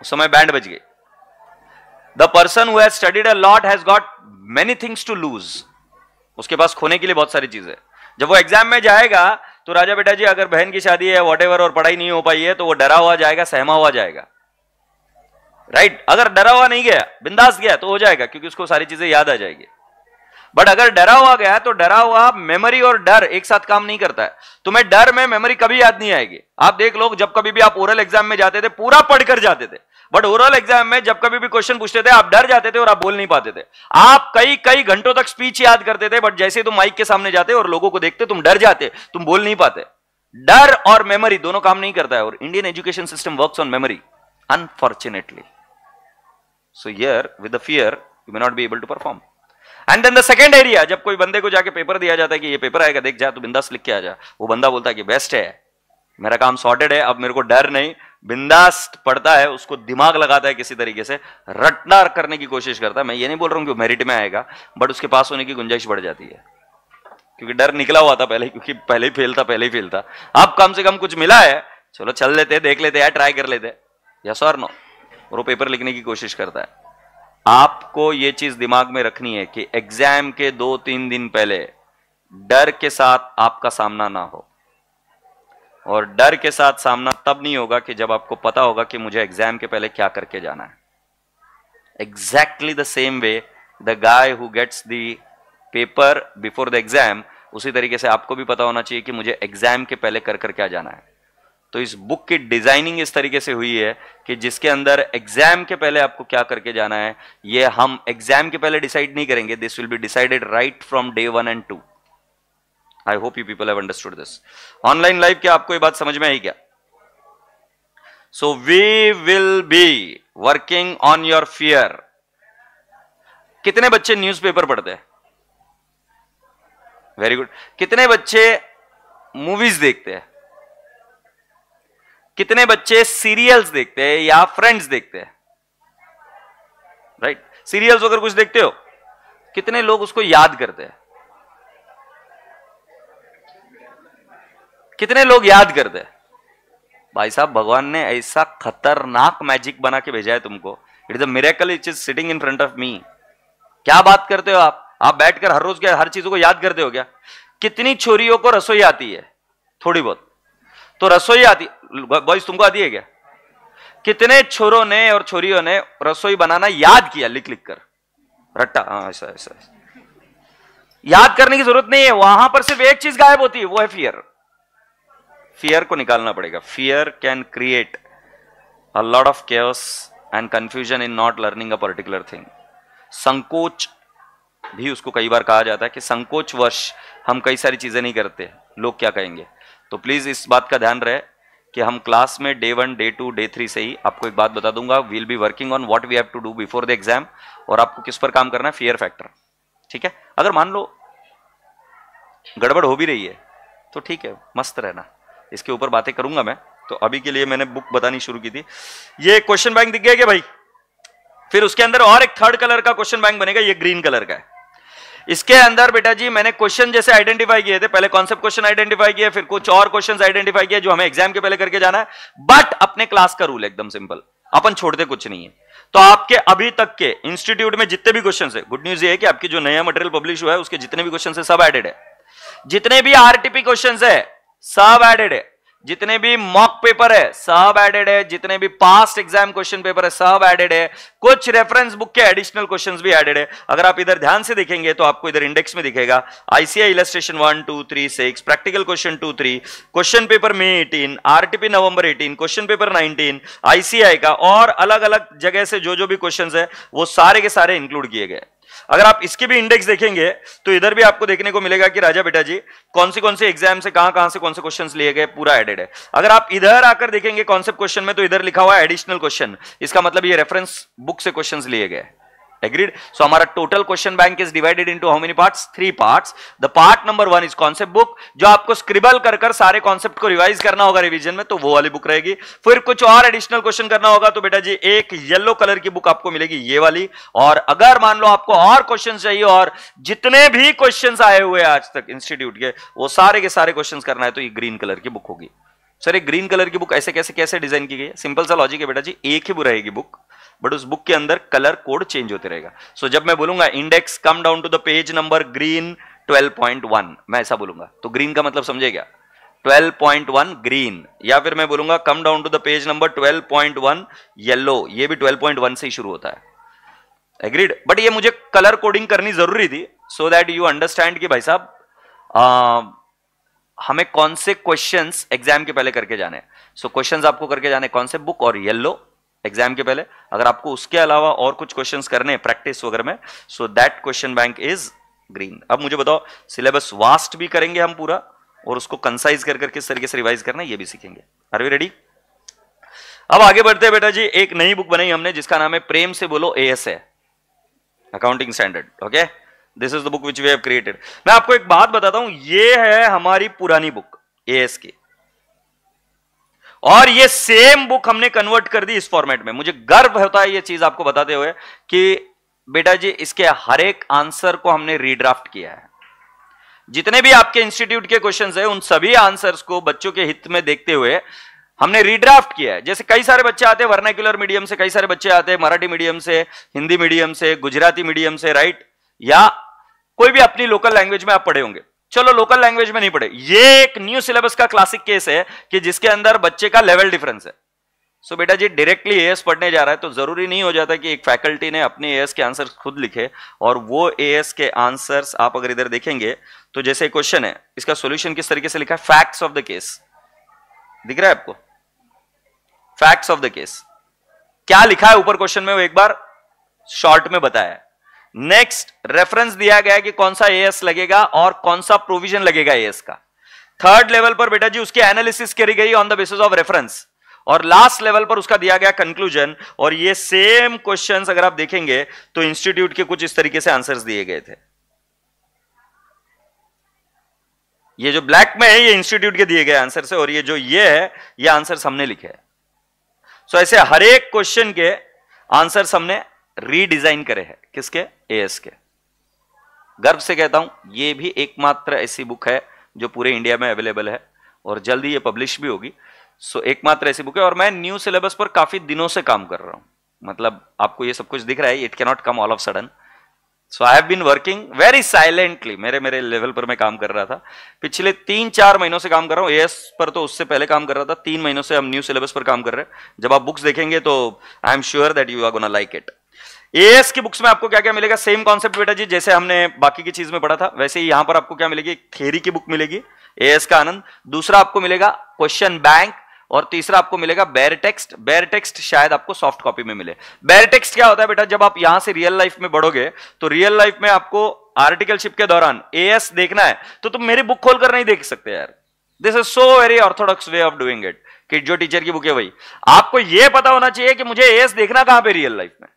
उस समय बैंड बज गई the person who has studied a lot has got many things to lose उसके पास खोने के लिए बहुत सारी चीजें जब वो एग्जाम में जाएगा तो राजा बेटा जी अगर बहन की शादी है वॉट और पढ़ाई नहीं हो पाई है तो वो डरा हुआ जाएगा सहमा हुआ जाएगा राइट right? अगर डरा हुआ नहीं गया बिंदास गया तो हो जाएगा क्योंकि उसको सारी चीजें याद आ जाएगी बट अगर डरा हुआ गया तो डरा हुआ मेमोरी और डर एक साथ काम नहीं करता है तुम्हें डर में मेमोरी कभी याद नहीं आएगी आप देख लो जब कभी भी आप ओरल एग्जाम में जाते थे पूरा पढ़कर जाते थे बट ओवरऑल एग्जाम में जब कभी भी क्वेश्चन पूछते थे आप डर जाते थे और आप बोल नहीं पाते थे आप कई कई घंटों तक स्पीच याद करते थे बट जैसे तुम माइक के सामने जाते और लोगों को देखते तुम डर जाते तुम बोल नहीं पाते डर और मेमोरी दोनों काम नहीं करता है और Indian education system work on memory unfortunately so yeah with fear you may not be able to perform and then the second area जब कोई बंदे को जाके पेपर दिया जाता है कि ये पेपर आएगा देख जा तू बिंदास लिख के आ जा वो बंदा बोलता है कि बेस्ट है मेरा काम सॉर्टेड है अब मेरे को डर नहीं बिंदास पढ़ता है उसको दिमाग लगाता है किसी तरीके से रटना करने की कोशिश करता है मैं ये नहीं बोल रहा हूं कि मेरिट में आएगा बट उसके पास होने की गुंजाइश बढ़ जाती है क्योंकि डर निकला हुआ था पहले क्योंकि पहले ही फेल था पहले ही फेल था अब कम से कम कुछ मिला है चलो चल लेते देख लेते यार ट्राई कर लेते यस और नो और वो पेपर लिखने की कोशिश करता है आपको ये चीज दिमाग में रखनी है कि एग्जाम के दो तीन दिन पहले डर के साथ आपका सामना ना हो और डर के साथ सामना तब नहीं होगा कि जब आपको पता होगा कि मुझे एग्जाम के पहले क्या करके जाना है exactly the same way the guy who gets the paper before the exam उसी तरीके से आपको भी पता होना चाहिए कि मुझे एग्जाम के पहले कर कर क्या जाना है तो इस बुक की डिजाइनिंग इस तरीके से हुई है कि जिसके अंदर एग्जाम के पहले आपको क्या करके जाना है ये हम एग्जाम के पहले डिसाइड नहीं करेंगे this will be decided right from day one and two I hope you people है ऑनलाइन लाइव क्या आपको ये बात समझ में आई क्या so we will be working on your fear कितने बच्चे न्यूज़पेपर पढ़ते हैं वेरी गुड कितने बच्चे मूवीज देखते हैं कितने बच्चे सीरियल्स देखते हैं या फ्रेंड्स देखते हैं राइट सीरियल्स अगर कुछ देखते हो कितने लोग उसको याद करते हैं कितने लोग याद कर दे भाई साहब भगवान ने ऐसा खतरनाक मैजिक बना के भेजा है तुमको it is oracle each is sitting in front of me क्या बात करते हो आप आप बैठकर हर रोज क्या हर चीजों को याद करते हो क्या कितनी छोरियों को रसोई आती है थोड़ी बहुत तो रसोई आती बॉयज तुमको आती है क्या कितने छोरों ने और छोरियों ने रसोई बनाना याद किया लिख लिख कर रट्टा हाँ ऐसा ऐसा याद करने की जरूरत नहीं है वहां पर सिर्फ एक चीज गायब होती है वो है फियर फियर को निकालना पड़ेगा fear can create a lot of cares and confusion in not learning a particular thing संकोच भी उसको कई बार कहा जाता है कि संकोच वर्ष हम कई सारी चीज़ें नहीं करते लोग क्या कहेंगे तो प्लीज़ इस बात का ध्यान रहे कि हम क्लास में day one day two day three से ही आपको एक बात बता दूंगा will be working on what we have to do before the exam और आपको किस पर काम करना है फियर फैक्टर ठीक है अगर मान लो गड़बड़ हो भी रही है तो ठीक है मस्त रहना इसके ऊपर बातें करूंगा मैं तो अभी के लिए मैंने बुक बतानी शुरू की थी ये क्वेश्चन बैंक दिख गया क्या भाई फिर उसके अंदर और एक थर्ड कलर का क्वेश्चन बैंक बनेगा ये ग्रीन कलर का है इसके अंदर बेटा जी मैंने क्वेश्चन जैसे आइडेंटिफाई किए थे पहले कॉन्सेप्ट क्वेश्चन आइडेंटिफाई किया फिर कुछ और क्वेश्चन आइडेंटिफाई किया जो हमें एग्जाम के पहले करके जाना है बट अपने क्लास का रूल एकदम सिंपल अपन छोड़ते कुछ नहीं है तो आपके अभी तक के इंस्टीट्यूट में जितने भी क्वेश्चन है गुड न्यूज ये है कि आपकी जो नया मटेरियल पब्लिश हुआ है उसके जितने भी क्वेश्चन है सब एडेड है जितने भी आरटीपी क्वेश्चन है सब एडेड है जितने भी मॉक पेपर है सब एडेड है जितने भी पास्ट एग्जाम क्वेश्चन पेपर है सब एडेड है कुछ रेफरेंस बुक के एडिशनल क्वेश्चंस भी एडेड है अगर आप इधर ध्यान से देखेंगे तो आपको इधर इंडेक्स में दिखेगा ICI illustration one two three six practical question two three question paper May eighteen RTP November eighteen question paper nineteen ICI का और अलग अलग जगह से जो जो भी क्वेश्चन है वो सारे के सारे इंक्लूड किए गए अगर आप इसकी भी इंडेक्स देखेंगे तो इधर भी आपको देखने को मिलेगा कि राजा बेटा जी कौन से कौन से एग्जाम से कहां कहां से कौन से क्वेश्चंस लिए गए पूरा एडेड है अगर आप इधर आकर देखेंगे कॉन्सेप्ट क्वेश्चन में तो इधर लिखा हुआ एडिशनल क्वेश्चन इसका मतलब ये रेफरेंस बुक से क्वेश्चन लिए गए agreed so our total question bank is divided into how many parts three parts the part number one is concept book जो आपको स्क्रिबल कर कर सारे कॉन्सेप्ट को रिवाइज करना होगा रिवीजन में तो वो वाली बुक रहेगी फिर कुछ और एडिशनल क्वेश्चन करना होगा तो बेटा जी एक येलो कलर की बुक आपको मिलेगी ये वाली और अगर मान लो आपको और क्वेश्चन चाहिए और जितने भी क्वेश्चन आए हुए आज तक इंस्टीट्यूट के वो सारे के सारे क्वेश्चन करना है तो ये ग्रीन कलर की बुक होगी सर ये ग्रीन कलर की बुक ऐसे कैसे कैसे डिजाइन की गई है सिंपल सा लॉजिक है बेटा जी एक ही रहेगी बुक बट उस बुक के अंदर कलर कोड चेंज होते रहेगा सो so, जब मैं बोलूंगा index come down to the page number green 12.1 मैं ऐसा बोलूंगा तो ग्रीन का मतलब समझे क्या 12.1 ग्रीन या फिर मैं बोलूंगा come down to the page number 12.1 yellow ये भी 12.1 से ही शुरू होता है एग्रीड बट ये मुझे कलर कोडिंग करनी जरूरी थी सो दैट यू अंडरस्टैंड कि भाई साहब हमें कौन से क्वेश्चंस एग्जाम के पहले करके जाने सो so, क्वेश्चंस आपको करके जाने कौन से बुक और येलो एग्जाम के पहले अगर आपको उसके अलावा और कुछ क्वेश्चन करने प्रैक्टिस वगैरह में so that question bank is green अब मुझे बताओ सिलेबस वास्ट भी करेंगे हम पूरा और उसको कंसाइज कर करके किस तरीके से रिवाइज करना है ये भी सीखेंगे आर वी रेडी अब आगे बढ़ते हैं बेटा जी एक नई बुक बनाई हमने जिसका नाम है प्रेम से बोलो A S A accounting standard okay this is the book which we have created मैं आपको एक बात बताता हूं ये है हमारी पुरानी बुक ए एस की और ये सेम बुक हमने कन्वर्ट कर दी इस फॉर्मेट में मुझे गर्व होता है ये चीज आपको बताते हुए कि बेटा जी इसके हर एक आंसर को हमने रीड्राफ्ट किया है जितने भी आपके इंस्टीट्यूट के क्वेश्चन है उन सभी आंसर्स को बच्चों के हित में देखते हुए हमने रीड्राफ्ट किया है जैसे कई सारे बच्चे आते हैं वर्नाक्युलर मीडियम से कई सारे बच्चे आते हैं मराठी मीडियम से हिंदी मीडियम से गुजराती मीडियम से राइट या कोई भी अपनी लोकल लैंग्वेज में आप पढ़े होंगे चलो लोकल लैंग्वेज में नहीं पढ़े ये एक न्यू सिलेबस का क्लासिक केस है कि जिसके अंदर बच्चे का लेवल डिफरेंस है सो so, बेटा जी डायरेक्टली एएस पढ़ने जा रहा है तो जरूरी नहीं हो जाता कि एक फैकल्टी ने अपने एएस के आंसर्स खुद लिखे और वो एएस के आंसर्स आप अगर इधर देखेंगे तो जैसे क्वेश्चन है इसका सोल्यूशन किस तरीके से लिखा है फैक्ट्स ऑफ द केस दिख रहा है आपको फैक्ट्स ऑफ द केस क्या लिखा है ऊपर क्वेश्चन में वो एक बार शॉर्ट में बताया नेक्स्ट रेफरेंस दिया गया कि कौन सा एएस लगेगा और कौन सा प्रोविजन लगेगा एएस का थर्ड लेवल पर बेटा जी उसकी एनालिसिस करी गई on the basis of reference और लास्ट लेवल पर उसका दिया गया कंक्लूजन और ये सेम क्वेश्चंस अगर आप देखेंगे तो इंस्टीट्यूट के कुछ इस तरीके से आंसर्स दिए गए थे ये जो ब्लैक में है ये इंस्टीट्यूट के दिए गए आंसर से और ये जो ये है ये आंसर हमने लिखे हैं सो so ऐसे हर एक क्वेश्चन के आंसर हमने रीडिजाइन करे है किसके एएस के गर्व से कहता हूं ये भी एकमात्र ऐसी बुक है जो पूरे इंडिया में अवेलेबल है और जल्दी ये पब्लिश भी होगी सो एकमात्र ऐसी बुक है और मैं न्यू सिलेबस पर काफी दिनों से काम कर रहा हूं मतलब आपको ये सब कुछ दिख रहा है it cannot come all of sudden so I have been working very silently मेरे मेरे लेवल पर मैं काम कर रहा था पिछले तीन चार महीनों से काम कर रहा हूँ एस पर तो उससे पहले काम कर रहा था तीन महीनों से हम न्यू सिलेबस पर काम कर रहे हैं जब आप बुक्स देखेंगे तो I am sure that you are gonna like it AS की बुक्स में आपको क्या क्या मिलेगा सेम कॉन्सेप्ट बेटा जी जैसे हमने बाकी की चीज में पढ़ा था वैसे ही यहां पर आपको क्या मिलेगी थेरी की बुक मिलेगी एएस का आनंद दूसरा आपको मिलेगा क्वेश्चन बैंक और तीसरा आपको मिलेगा बैर टेक्स्ट बैर टेक्स्ट शायद आपको सॉफ्ट कॉपी में मिले बैर टेक्स्ट क्या होता है बेटा जब आप यहां से रियल लाइफ में बढ़ोगे तो रियल लाइफ में आपको आर्टिकलशिप के दौरान एएस देखना है तो तुम मेरी बुक खोलकर नहीं देख सकते यार this is so very orthodox way of doing it कि जो टीचर की बुक है वही आपको यह पता होना चाहिए कि मुझे एएस देखना कहां पर रियल लाइफ में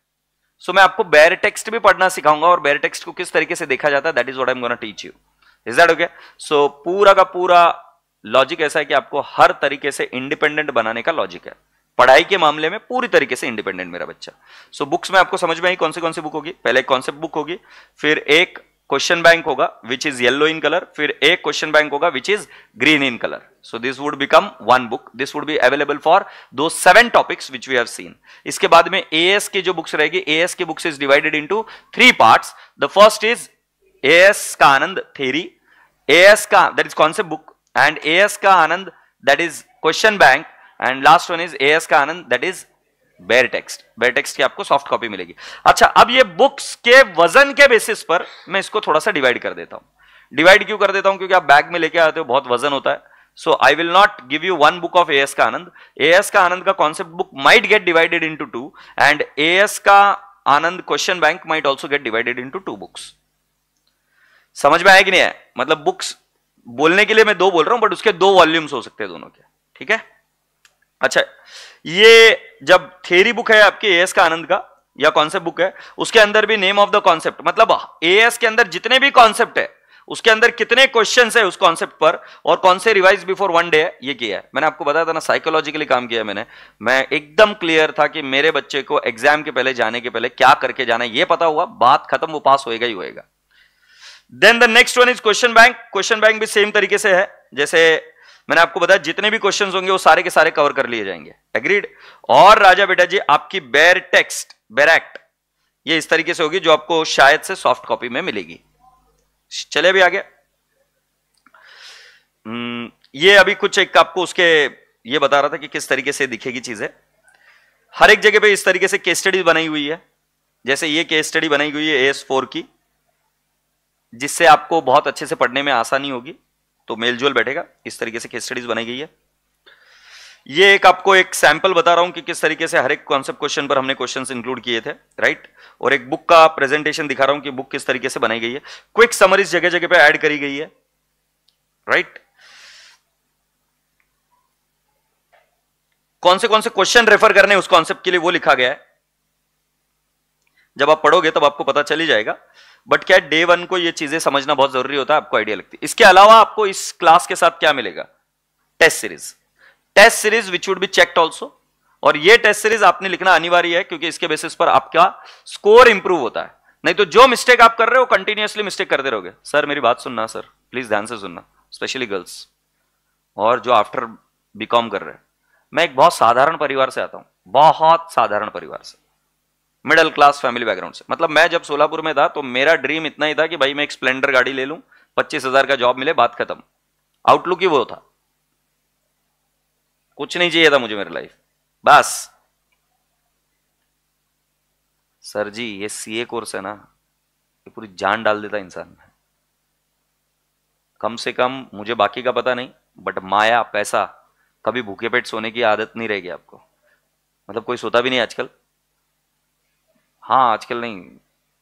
सो so, मैं आपको बैर टेक्स्ट भी पढ़ना सिखाऊंगा और बैर टेक्स्ट को किस तरीके से देखा जाता है that is what I am gonna teach you is that okay so पूरा का पूरा लॉजिक ऐसा है कि आपको हर तरीके से इंडिपेंडेंट बनाने का लॉजिक है पढ़ाई के मामले में पूरी तरीके से इंडिपेंडेंट मेरा बच्चा सो so, बुक्स में आपको समझ में आई कौन सी कौन सी बुक होगी पहले एक कॉन्सेप्ट बुक होगी फिर एक क्वेश्चन बैंक होगा which is yellow in colour फिर एक क्वेश्चन बैंक होगा which is green in colour so this would become one book this would be available for दो seven topics which we have seen इसके बाद में A S की जो books रहेगी ए एस की books is divided into three part the first is A S का Anand theory A S का that is concept book and A S का Anand that is question bank and last one is A S का Anand that is bare text bare text की आपको soft copy मिलेगी अच्छा अब ये बुक्स के वजन के बेसिस पर मैं इसको थोड़ा सा डिवाइड कर देता हूं डिवाइड क्यों कर देता हूं क्योंकि आप बैग में लेके आते हो बहुत वजन होता है so I will not give you one book of AS का आनंद एएस का आनंद का concept book might get divided into two and AS का Anand question bank might also get divided into two books समझ में आया कि नहीं है मतलब बुक्स बोलने के लिए मैं दो बोल रहा हूं बट उसके दो वॉल्यूम्स हो सकते हैं दोनों के ठीक है अच्छा ये जब थेरी बुक है आपकी एएस का आनंद का या कॉन्सेप्ट बुक है उसके अंदर भी नेम ऑफ द कॉन्सेप्ट मतलब एएस के अंदर जितने भी कॉन्सेप्ट है उसके अंदर कितने क्वेश्चन है उस कॉन्सेप्ट पर और कौन से रिवाइज बिफोर वन डे है ये किया है मैंने आपको बताया था ना साइकोलॉजिकली काम किया मैंने मैं एकदम क्लियर था कि मेरे बच्चे को एग्जाम के पहले जाने के पहले क्या करके जाना है ये पता हुआ बात खत्म वो पास होएगा ही होएगा then the next one is question bank question bank भी सेम तरीके से है जैसे मैंने आपको बताया जितने भी क्वेश्चंस होंगे वो सारे के सारे कवर कर लिए जाएंगे एग्रीड और राजा बेटा जी आपकी बेर टेक्स्ट बेर एक्ट ये इस तरीके से होगी जो आपको शायद से सॉफ्ट कॉपी में मिलेगी चले भी आगे हम्म, ये अभी कुछ एक आपको उसके ये बता रहा था कि किस तरीके से दिखेगी चीजें हर एक जगह पे इस तरीके से केस स्टडी बनाई हुई है जैसे ये केस स्टडी बनाई हुई है एस फोर की जिससे आपको बहुत अच्छे से पढ़ने में आसानी होगी तो मेल जोल बैठेगा इस तरीके से केस स्टडीज बनाई गई है ये एक आपको एक सैंपल बता रहा हूं कि किस तरीके से हर एक कॉन्सेप्ट क्वेश्चन पर हमने क्वेश्चंस इंक्लूड किए थे राइट और एक बुक का प्रेजेंटेशन दिखा रहा हूं कि बुक किस तरीके से बनाई गई है क्विक समरीज जगह जगह पर ऐड करी गई है राइट कौन से कौन से क्वेश्चन रेफर करने उस कॉन्सेप्ट के लिए वो लिखा गया है जब आप पढ़ोगे तब आपको पता चल ही जाएगा बट क्या डे वन को ये चीजें समझना बहुत जरूरी होता है आपको आइडिया लगती है इसके अलावा आपको इस क्लास के साथ क्या मिलेगा test series test series which would be checked also और ये टेस्ट सीरीज आपने लिखना अनिवार्य है क्योंकि इसके बेसिस पर आपका स्कोर इंप्रूव होता है नहीं तो जो मिस्टेक आप कर रहे हो कंटिन्यूसली मिस्टेक करते रहोगे सर मेरी बात सुनना सर प्लीज ध्यान से सुनना स्पेशली गर्ल्स और जो आफ्टर बीकॉम कर रहे हैं मैं एक बहुत साधारण परिवार से आता हूं बहुत साधारण परिवार से मिडिल क्लास फैमिली बैकग्राउंड से मतलब मैं जब सोलापुर में था तो मेरा ड्रीम इतना ही था कि भाई मैं एक स्प्लेंडर गाड़ी ले लूं पच्चीस हजार का जॉब मिले बात खत्म आउटलुक ही वो था कुछ नहीं चाहिए था मुझे मेरी लाइफ बस सर जी ये सीए कोर्स है ना ये पूरी जान डाल देता इंसान में कम से कम मुझे बाकी का पता नहीं बट माया पैसा कभी भूखे पेट सोने की आदत नहीं रहेगी आपको मतलब कोई सोता भी नहीं आजकल हाँ आजकल नहीं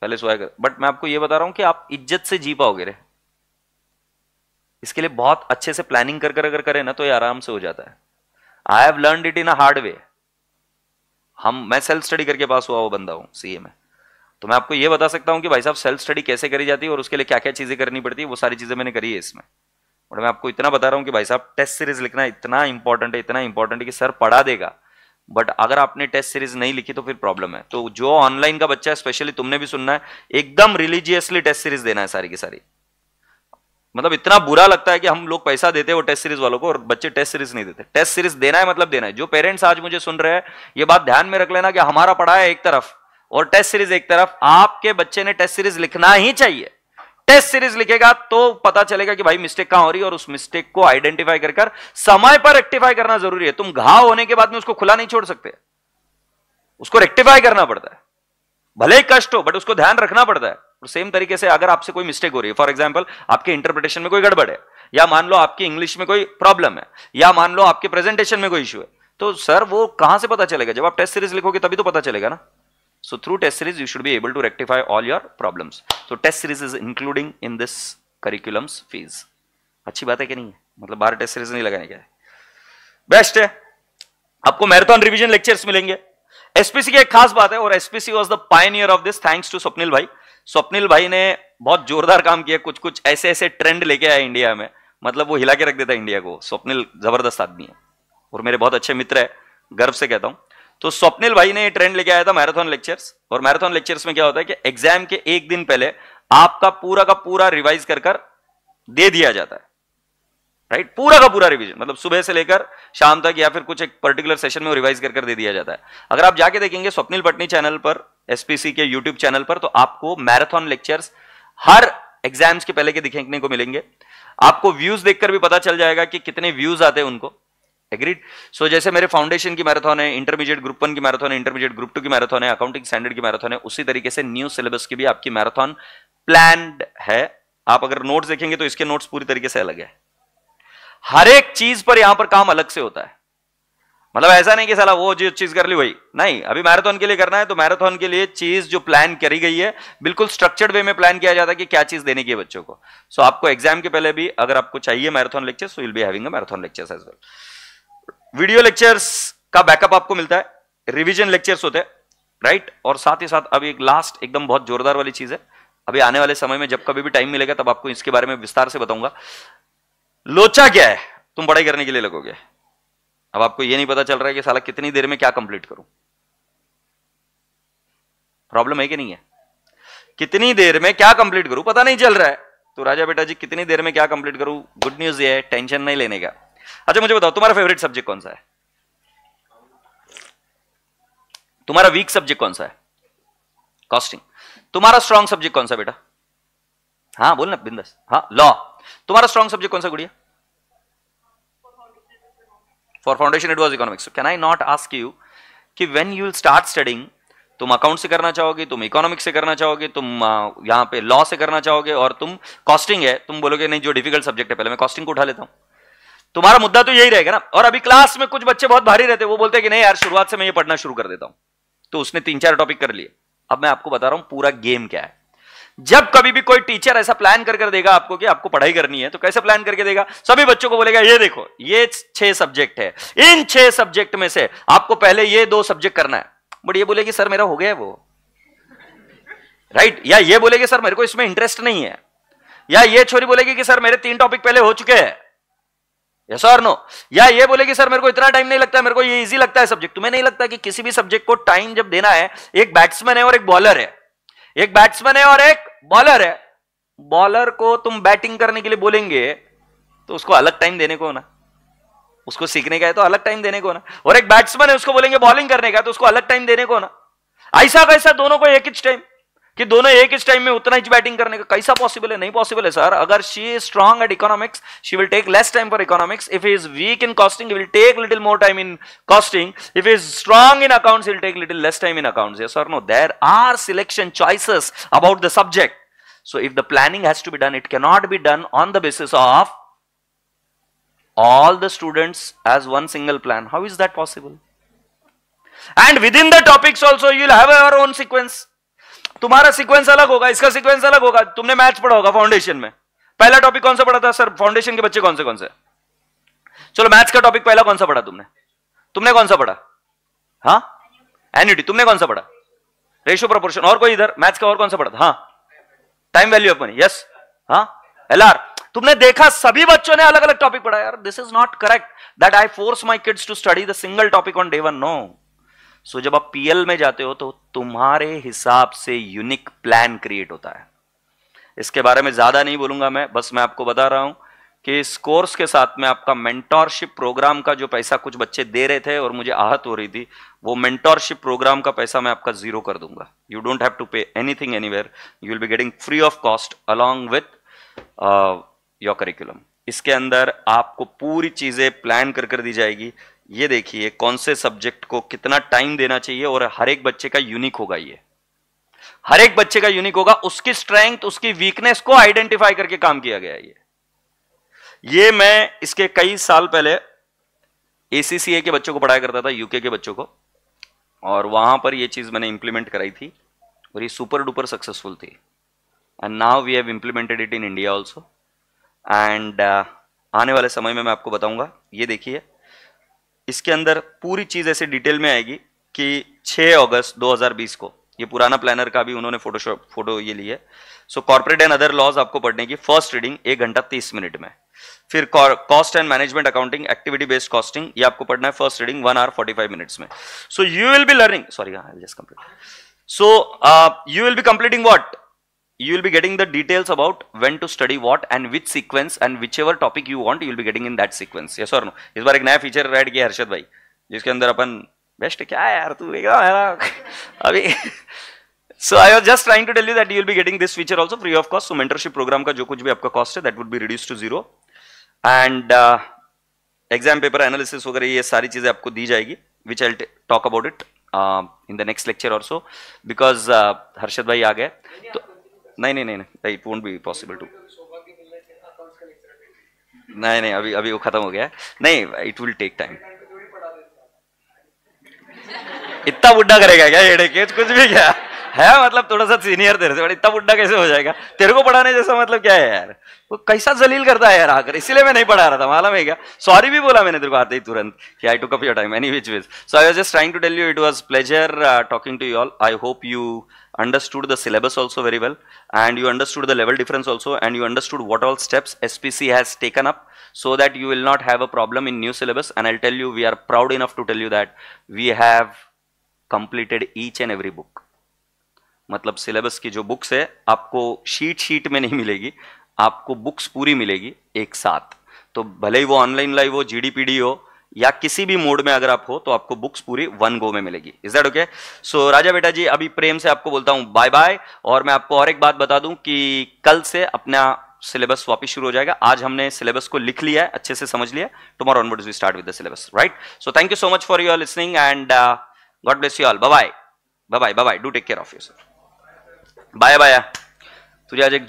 पहले सोया कर बट मैं आपको ये बता रहा हूं कि आप इज्जत से जी पाओगे रे इसके लिए बहुत अच्छे से प्लानिंग कर कर अगर करें ना तो ये आराम से हो जाता है I have learn it in a hard way हम मैं सेल्फ स्टडी करके पास हुआ वो बंदा हूं सीए में तो मैं आपको ये बता सकता हूं कि भाई साहब सेल्फ स्टडी कैसे करी जाती है और उसके लिए क्या क्या चीज़ें करनी पड़ती है वो सारी चीज़ें मैंने करी है इसमें और मैं आपको इतना बता रहा हूं कि भाई साहब टेस्ट सीरीज लिखना इतना इंपॉर्टेंट है इतना इंपॉर्टेंट है कि सर पढ़ा देगा बट अगर आपने टेस्ट सीरीज नहीं लिखी तो फिर प्रॉब्लम है तो जो ऑनलाइन का बच्चा है स्पेशली तुमने भी सुनना है एकदम रिलीजियसली टेस्ट सीरीज देना है सारी की सारी मतलब इतना बुरा लगता है कि हम लोग पैसा देते हैं वो टेस्ट सीरीज वालों को और बच्चे टेस्ट सीरीज नहीं देते टेस्ट सीरीज देना है मतलब देना है जो पेरेंट्स आज मुझे सुन रहे हैं ये बात ध्यान में रख लेना कि हमारा पढ़ा है एक तरफ और टेस्ट सीरीज एक तरफ आपके बच्चे ने टेस्ट सीरीज लिखना ही चाहिए टेस्ट सीरीज लिखेगा तो पता चलेगा कि भाई मिस्टेक कहां हो रही है और उस मिस्टेक को आइडेंटिफाई कर, कर समय पर रेक्टिफाई करना जरूरी है तुम घाव होने के बाद में उसको खुला नहीं छोड़ सकते उसको रेक्टिफाई करना पड़ता है भले ही कष्ट हो बट उसको ध्यान रखना पड़ता है और सेम तरीके से अगर आपसे कोई मिस्टेक हो रही है फॉर एग्जाम्पल आपके इंटरप्रिटेशन में कोई गड़बड़ है या मान लो आपकी इंग्लिश में कोई प्रॉब्लम है या मान लो आपके प्रेजेंटेशन में कोई इश्यू है तो सर वो कहां से पता चलेगा जब आप टेस्ट सीरीज लिखोगे तभी तो पता चलेगा ना So through test series, you should be able to rectify all your problems. So test series is including in this curriculum's fees. अच्छी बात है कि नहीं मतलब बारह टेस्ट सीरीज नहीं लगाने का बेस्ट है आपको मैराथन रिवीजन लेक्चर्स मिलेंगे एसपीसी की एक खास बात है और SPC was the pioneer of this thanks to Swapnil भाई स्वप्निल भाई ने बहुत जोरदार काम किया कुछ कुछ ऐसे ऐसे ट्रेंड लेके आया इंडिया में मतलब वो हिला के रख देता है इंडिया को स्वप्निल जबरदस्त आदमी है और मेरे बहुत अच्छे मित्र है गर्व से कहता हूं तो स्वप्निल भाई ने ये ट्रेंड लेके आया था मैराथन लेक्चर्स और मैराथन लेक्चर्स में क्या होता है कि एग्जाम के एक दिन पहले आपका पूरा का पूरा रिवाइज कर कर दे दिया जाता है राइट पूरा का पूरा रिवीजन मतलब सुबह से लेकर शाम तक या फिर कुछ एक पर्टिकुलर सेशन में रिवाइज कर कर दे दिया जाता है अगर आप जाके देखेंगे स्वप्निल पटनी चैनल पर एसपीसी के यूट्यूब चैनल पर तो आपको मैराथन लेक्चर्स हर एग्जाम्स के पहले के दिखने को मिलेंगे आपको व्यूज देखकर भी पता चल जाएगा कि कितने व्यूज आते हैं उनको एग्रीड सो so, जैसे मेरे फाउंडेशन की मैराथन है इंटरमीडिएट ग्रुप वन की मैराथन है इंटरमीडिएट ग्रुप टू की मैराथन है अकाउंटिंग स्टैंडर्ड की मैराथन है उसी तरीके से न्यू सिलेबस की भी आपकी मैराथन प्लान है आप अगर नोट्स देखेंगे तो इसके नोट्स पूरी तरीके से अलग है हर एक चीज पर यहां पर काम अलग से होता है मतलब ऐसा नहीं कि साला वो जो चीज कर ली वही नहीं अभी मैराथन के लिए करना है तो मैराथन के लिए चीज जो प्लान करी गई है बिल्कुल स्ट्रक्चर्ड वे में प्लान किया जाता है कि क्या चीज देने की है बच्चों को सो so, आपको एग्जाम के पहले भी अगर आपको चाहिए marathon lecture so will be having a marathon lecture as well video lectures का बैकअप आपको मिलता है रिविजन लेक्चर्स होते हैं राइट और साथ ही साथ अभी एक लास्ट एकदम बहुत जोरदार वाली चीज है अभी आने वाले समय में जब कभी भी टाइम मिलेगा तब आपको इसके बारे में विस्तार से बताऊंगा लोचा क्या है तुम पढ़ाई करने के लिए लगोगे अब आपको यह नहीं पता चल रहा है कि साला कितनी देर में क्या कंप्लीट करूं प्रॉब्लम है कि नहीं है कितनी देर में क्या कंप्लीट करूं पता नहीं चल रहा है तो राजा बेटा जी कितनी देर में क्या कंप्लीट करूं गुड न्यूज ये है टेंशन नहीं लेने का अच्छा मुझे बताओ तुम्हारा फेवरेट सब्जेक्ट कौन सा है तुम्हारा वीक सब्जेक्ट कौन सा है कॉस्टिंग तुम्हारा स्ट्रॉन्ग सब्जेक्ट कौन सा बेटा हाँ बोल ना बिंदस हाँ लॉ तुम्हारा स्ट्रॉन्ग सब्जेक्ट कौन सा Gudiya for foundation it was economics can I not ask you कि वेन यू स्टार्ट स्टडिंग तुम अकाउंट से करना चाहोगे तुम इकोनॉमिक्स से करना चाहोगे तुम यहां पे लॉ से करना चाहोगे और तुम कॉस्टिंग है तुम बोलोगे नहीं जो डिफिकल्ट सब्जेक्ट है पहले मैं कॉस्टिंग को उठा लेता हूं तुम्हारा मुद्दा तो यही रहेगा ना और अभी क्लास में कुछ बच्चे बहुत भारी रहते वो बोलते हैं कि नहीं यार शुरुआत से मैं ये पढ़ना शुरू कर देता हूं तो उसने तीन चार टॉपिक कर लिए अब मैं आपको बता रहा हूं पूरा गेम क्या है जब कभी भी कोई टीचर ऐसा प्लान कर कर देगा आपको कि आपको पढ़ाई करनी है तो कैसे प्लान करके देगा सभी बच्चों को बोलेगा ये देखो ये छह सब्जेक्ट है इन छह सब्जेक्ट में से आपको पहले ये दो सब्जेक्ट करना है बट ये बोलेगी सर मेरा हो गया है वो राइट या ये बोलेगी सर मेरे को इसमें इंटरेस्ट नहीं है या ये छोरी बोलेगी कि सर मेरे तीन टॉपिक पहले हो चुके हैं यस और नो या ये बोले कि सर मेरे को इतना टाइम नहीं लगता है मेरे को ये इजी लगता है सब्जेक्ट तुम्हें नहीं लगता कि किसी भी सब्जेक्ट को टाइम जब देना है एक बैट्समैन है और एक बॉलर है एक बैट्समैन है और एक बॉलर है बॉलर को तुम बैटिंग करने के लिए बोलेंगे तो उसको अलग टाइम देने को ना उसको सीखने का है तो अलग टाइम देने को ना और एक बैट्समैन है उसको बोलेंगे बॉलिंग करने का तो उसको अलग टाइम देने को ना ऐसा कैसा दोनों को एक ही टाइम कि दोनों एक ही टाइम में उतना ही बैटिंग करने का कैसा पॉसिबल है नहीं पॉसिबल है सर अगर she is strong at economics she will take less time for economics if is weak in costing will take little more time in costing if is strong in account will take little less time in account sir no there are selection choices about the subject so if the planning has to be done it cannot be done on the basis of all the students as one single plan how is that possible and within the topics also you'll have your own sequence तुम्हारा sequence अलग होगा इसका sequence अलग होगा तुमने maths पढ़ा होगा foundation में पहला टॉपिक कौन सा पढ़ा था सर फाउंडेशन के बच्चे कौन से कौन से चलो मैथ्स का टॉपिक पहला कौन सा पढ़ा तुमने तुमने कौन सा पढ़ा हाँ एन्यूटी तुमने कौन सा पढ़ा रेशो प्रोपोर्शन और कोई इधर मैथ्स का और कौन सा पढ़ा था हाँ time value of money yes हाँ एल तुमने देखा सभी बच्चों ने अलग अलग टॉपिक पढ़ा यार this is not correct that I force my kids to study the single topic on day one no so जब आप पीएल में जाते हो तो तुम्हारे हिसाब से यूनिक प्लान क्रिएट होता है इसके बारे में ज्यादा नहीं बोलूंगा मैं बस मैं आपको बता रहा हूं कि इस कोर्स के साथ में आपका मेंटोरशिप प्रोग्राम का जो पैसा कुछ बच्चे दे रहे थे और मुझे आहत हो रही थी वो मेंटोरशिप प्रोग्राम का पैसा मैं आपका जीरो कर दूंगा you don't have to pay anything anywhere you will be getting free of cost along with your curriculum इसके अंदर आपको पूरी चीजें प्लान कर कर दी जाएगी ये देखिए कौन से सब्जेक्ट को कितना टाइम देना चाहिए और हर एक बच्चे का यूनिक होगा ये हर एक बच्चे का यूनिक होगा उसकी स्ट्रेंथ उसकी वीकनेस को आइडेंटिफाई करके काम किया गया ये ये मैं इसके कई साल पहले एसीसीए के बच्चों को पढ़ाया करता था यूके के बच्चों को और वहां पर ये चीज मैंने इंप्लीमेंट कराई थी और ये सुपर डुपर सक्सेसफुल थी and now we have implemented it in India also and आने वाले समय में मैं आपको बताऊंगा ये देखिए इसके अंदर पूरी चीज़ ऐसे डिटेल में आएगी कि 6 अगस्त 2020 को ये पुराना प्लानर का भी उन्होंने फोटोशॉप फोटो ये लिए so corporate and other laws आपको पढ़ने की फर्स्ट रीडिंग एक घंटा तीस मिनट में फिर cost and management accounting activity based costing ये आपको पढ़ना है first reading one or forty five minutes में so you will be learning sorry so you will be completing what you will be getting the details about when to study what and which sequence and whichever topic you want you will be getting in that sequence yes or no इस बार एक नया feature add किया हर्षद भाई जिसके अंदर अपन best क्या है यार तू देखा मेरा [LAUGHS] अभी so I was just trying to tell you that you will be getting this feature also free of cost so mentorship program का जो कुछ भी आपका कॉस्ट है that would be reduce to zero and exam paper analysis वगैरह ये सारी चीज़ें आपको दी जाएगी which I talk about it in the next lecture also because Harshad भाई आ गए तो नहीं नहीं नहीं it won't be possible to नहीं नहीं अभी अभी वो खत्म हो गया नहीं इट विल टेक टाइम इतना बुढ़ा करेगा क्या ये केज कुछ भी क्या है मतलब थोड़ा सा सीनियर तेरे से इतना बुढ़ा कैसे हो जाएगा तेरे को पढ़ाने जैसा मतलब क्या है यार वो कैसा जलील करता है यार आकर इसलिए मैं नहीं पढ़ा रहा था मालूम है क्या सॉरी भी बोला मैंने तेरे को आते ही तुरंत कि I to cup your time any which ways so I was just trying to tell you it was pleasure talking to you all I hope you understood the syllabus also very well and you understood the level difference also and you understood what all steps SPC has taken up so that you will not have a problem in new syllabus and I'll tell you we are proud enough to tell you that we have completed each and every book मतलब syllabus की जो books है आपको sheet sheet में नहीं मिलेगी आपको books पूरी मिलेगी एक साथ तो भले ही वो ऑनलाइन लाइव हो जीडीपीडी हो या किसी भी मोड में अगर आप हो तो आपको बुक्स पूरी वन गो में मिलेगी इज दैट ओके सो राजा बेटा जी अभी प्रेम से आपको बोलता हूं बाय बाय और मैं आपको और एक बात बता दूं कि कल से अपना सिलेबस वापस शुरू हो जाएगा आज हमने सिलेबस को लिख लिया है अच्छे से समझ लिया tomorrow onward we start with syllabus right so thank you so much for your listening and God bless you all bye bye bye bye do take care of you sir bye bye तुझे आज एक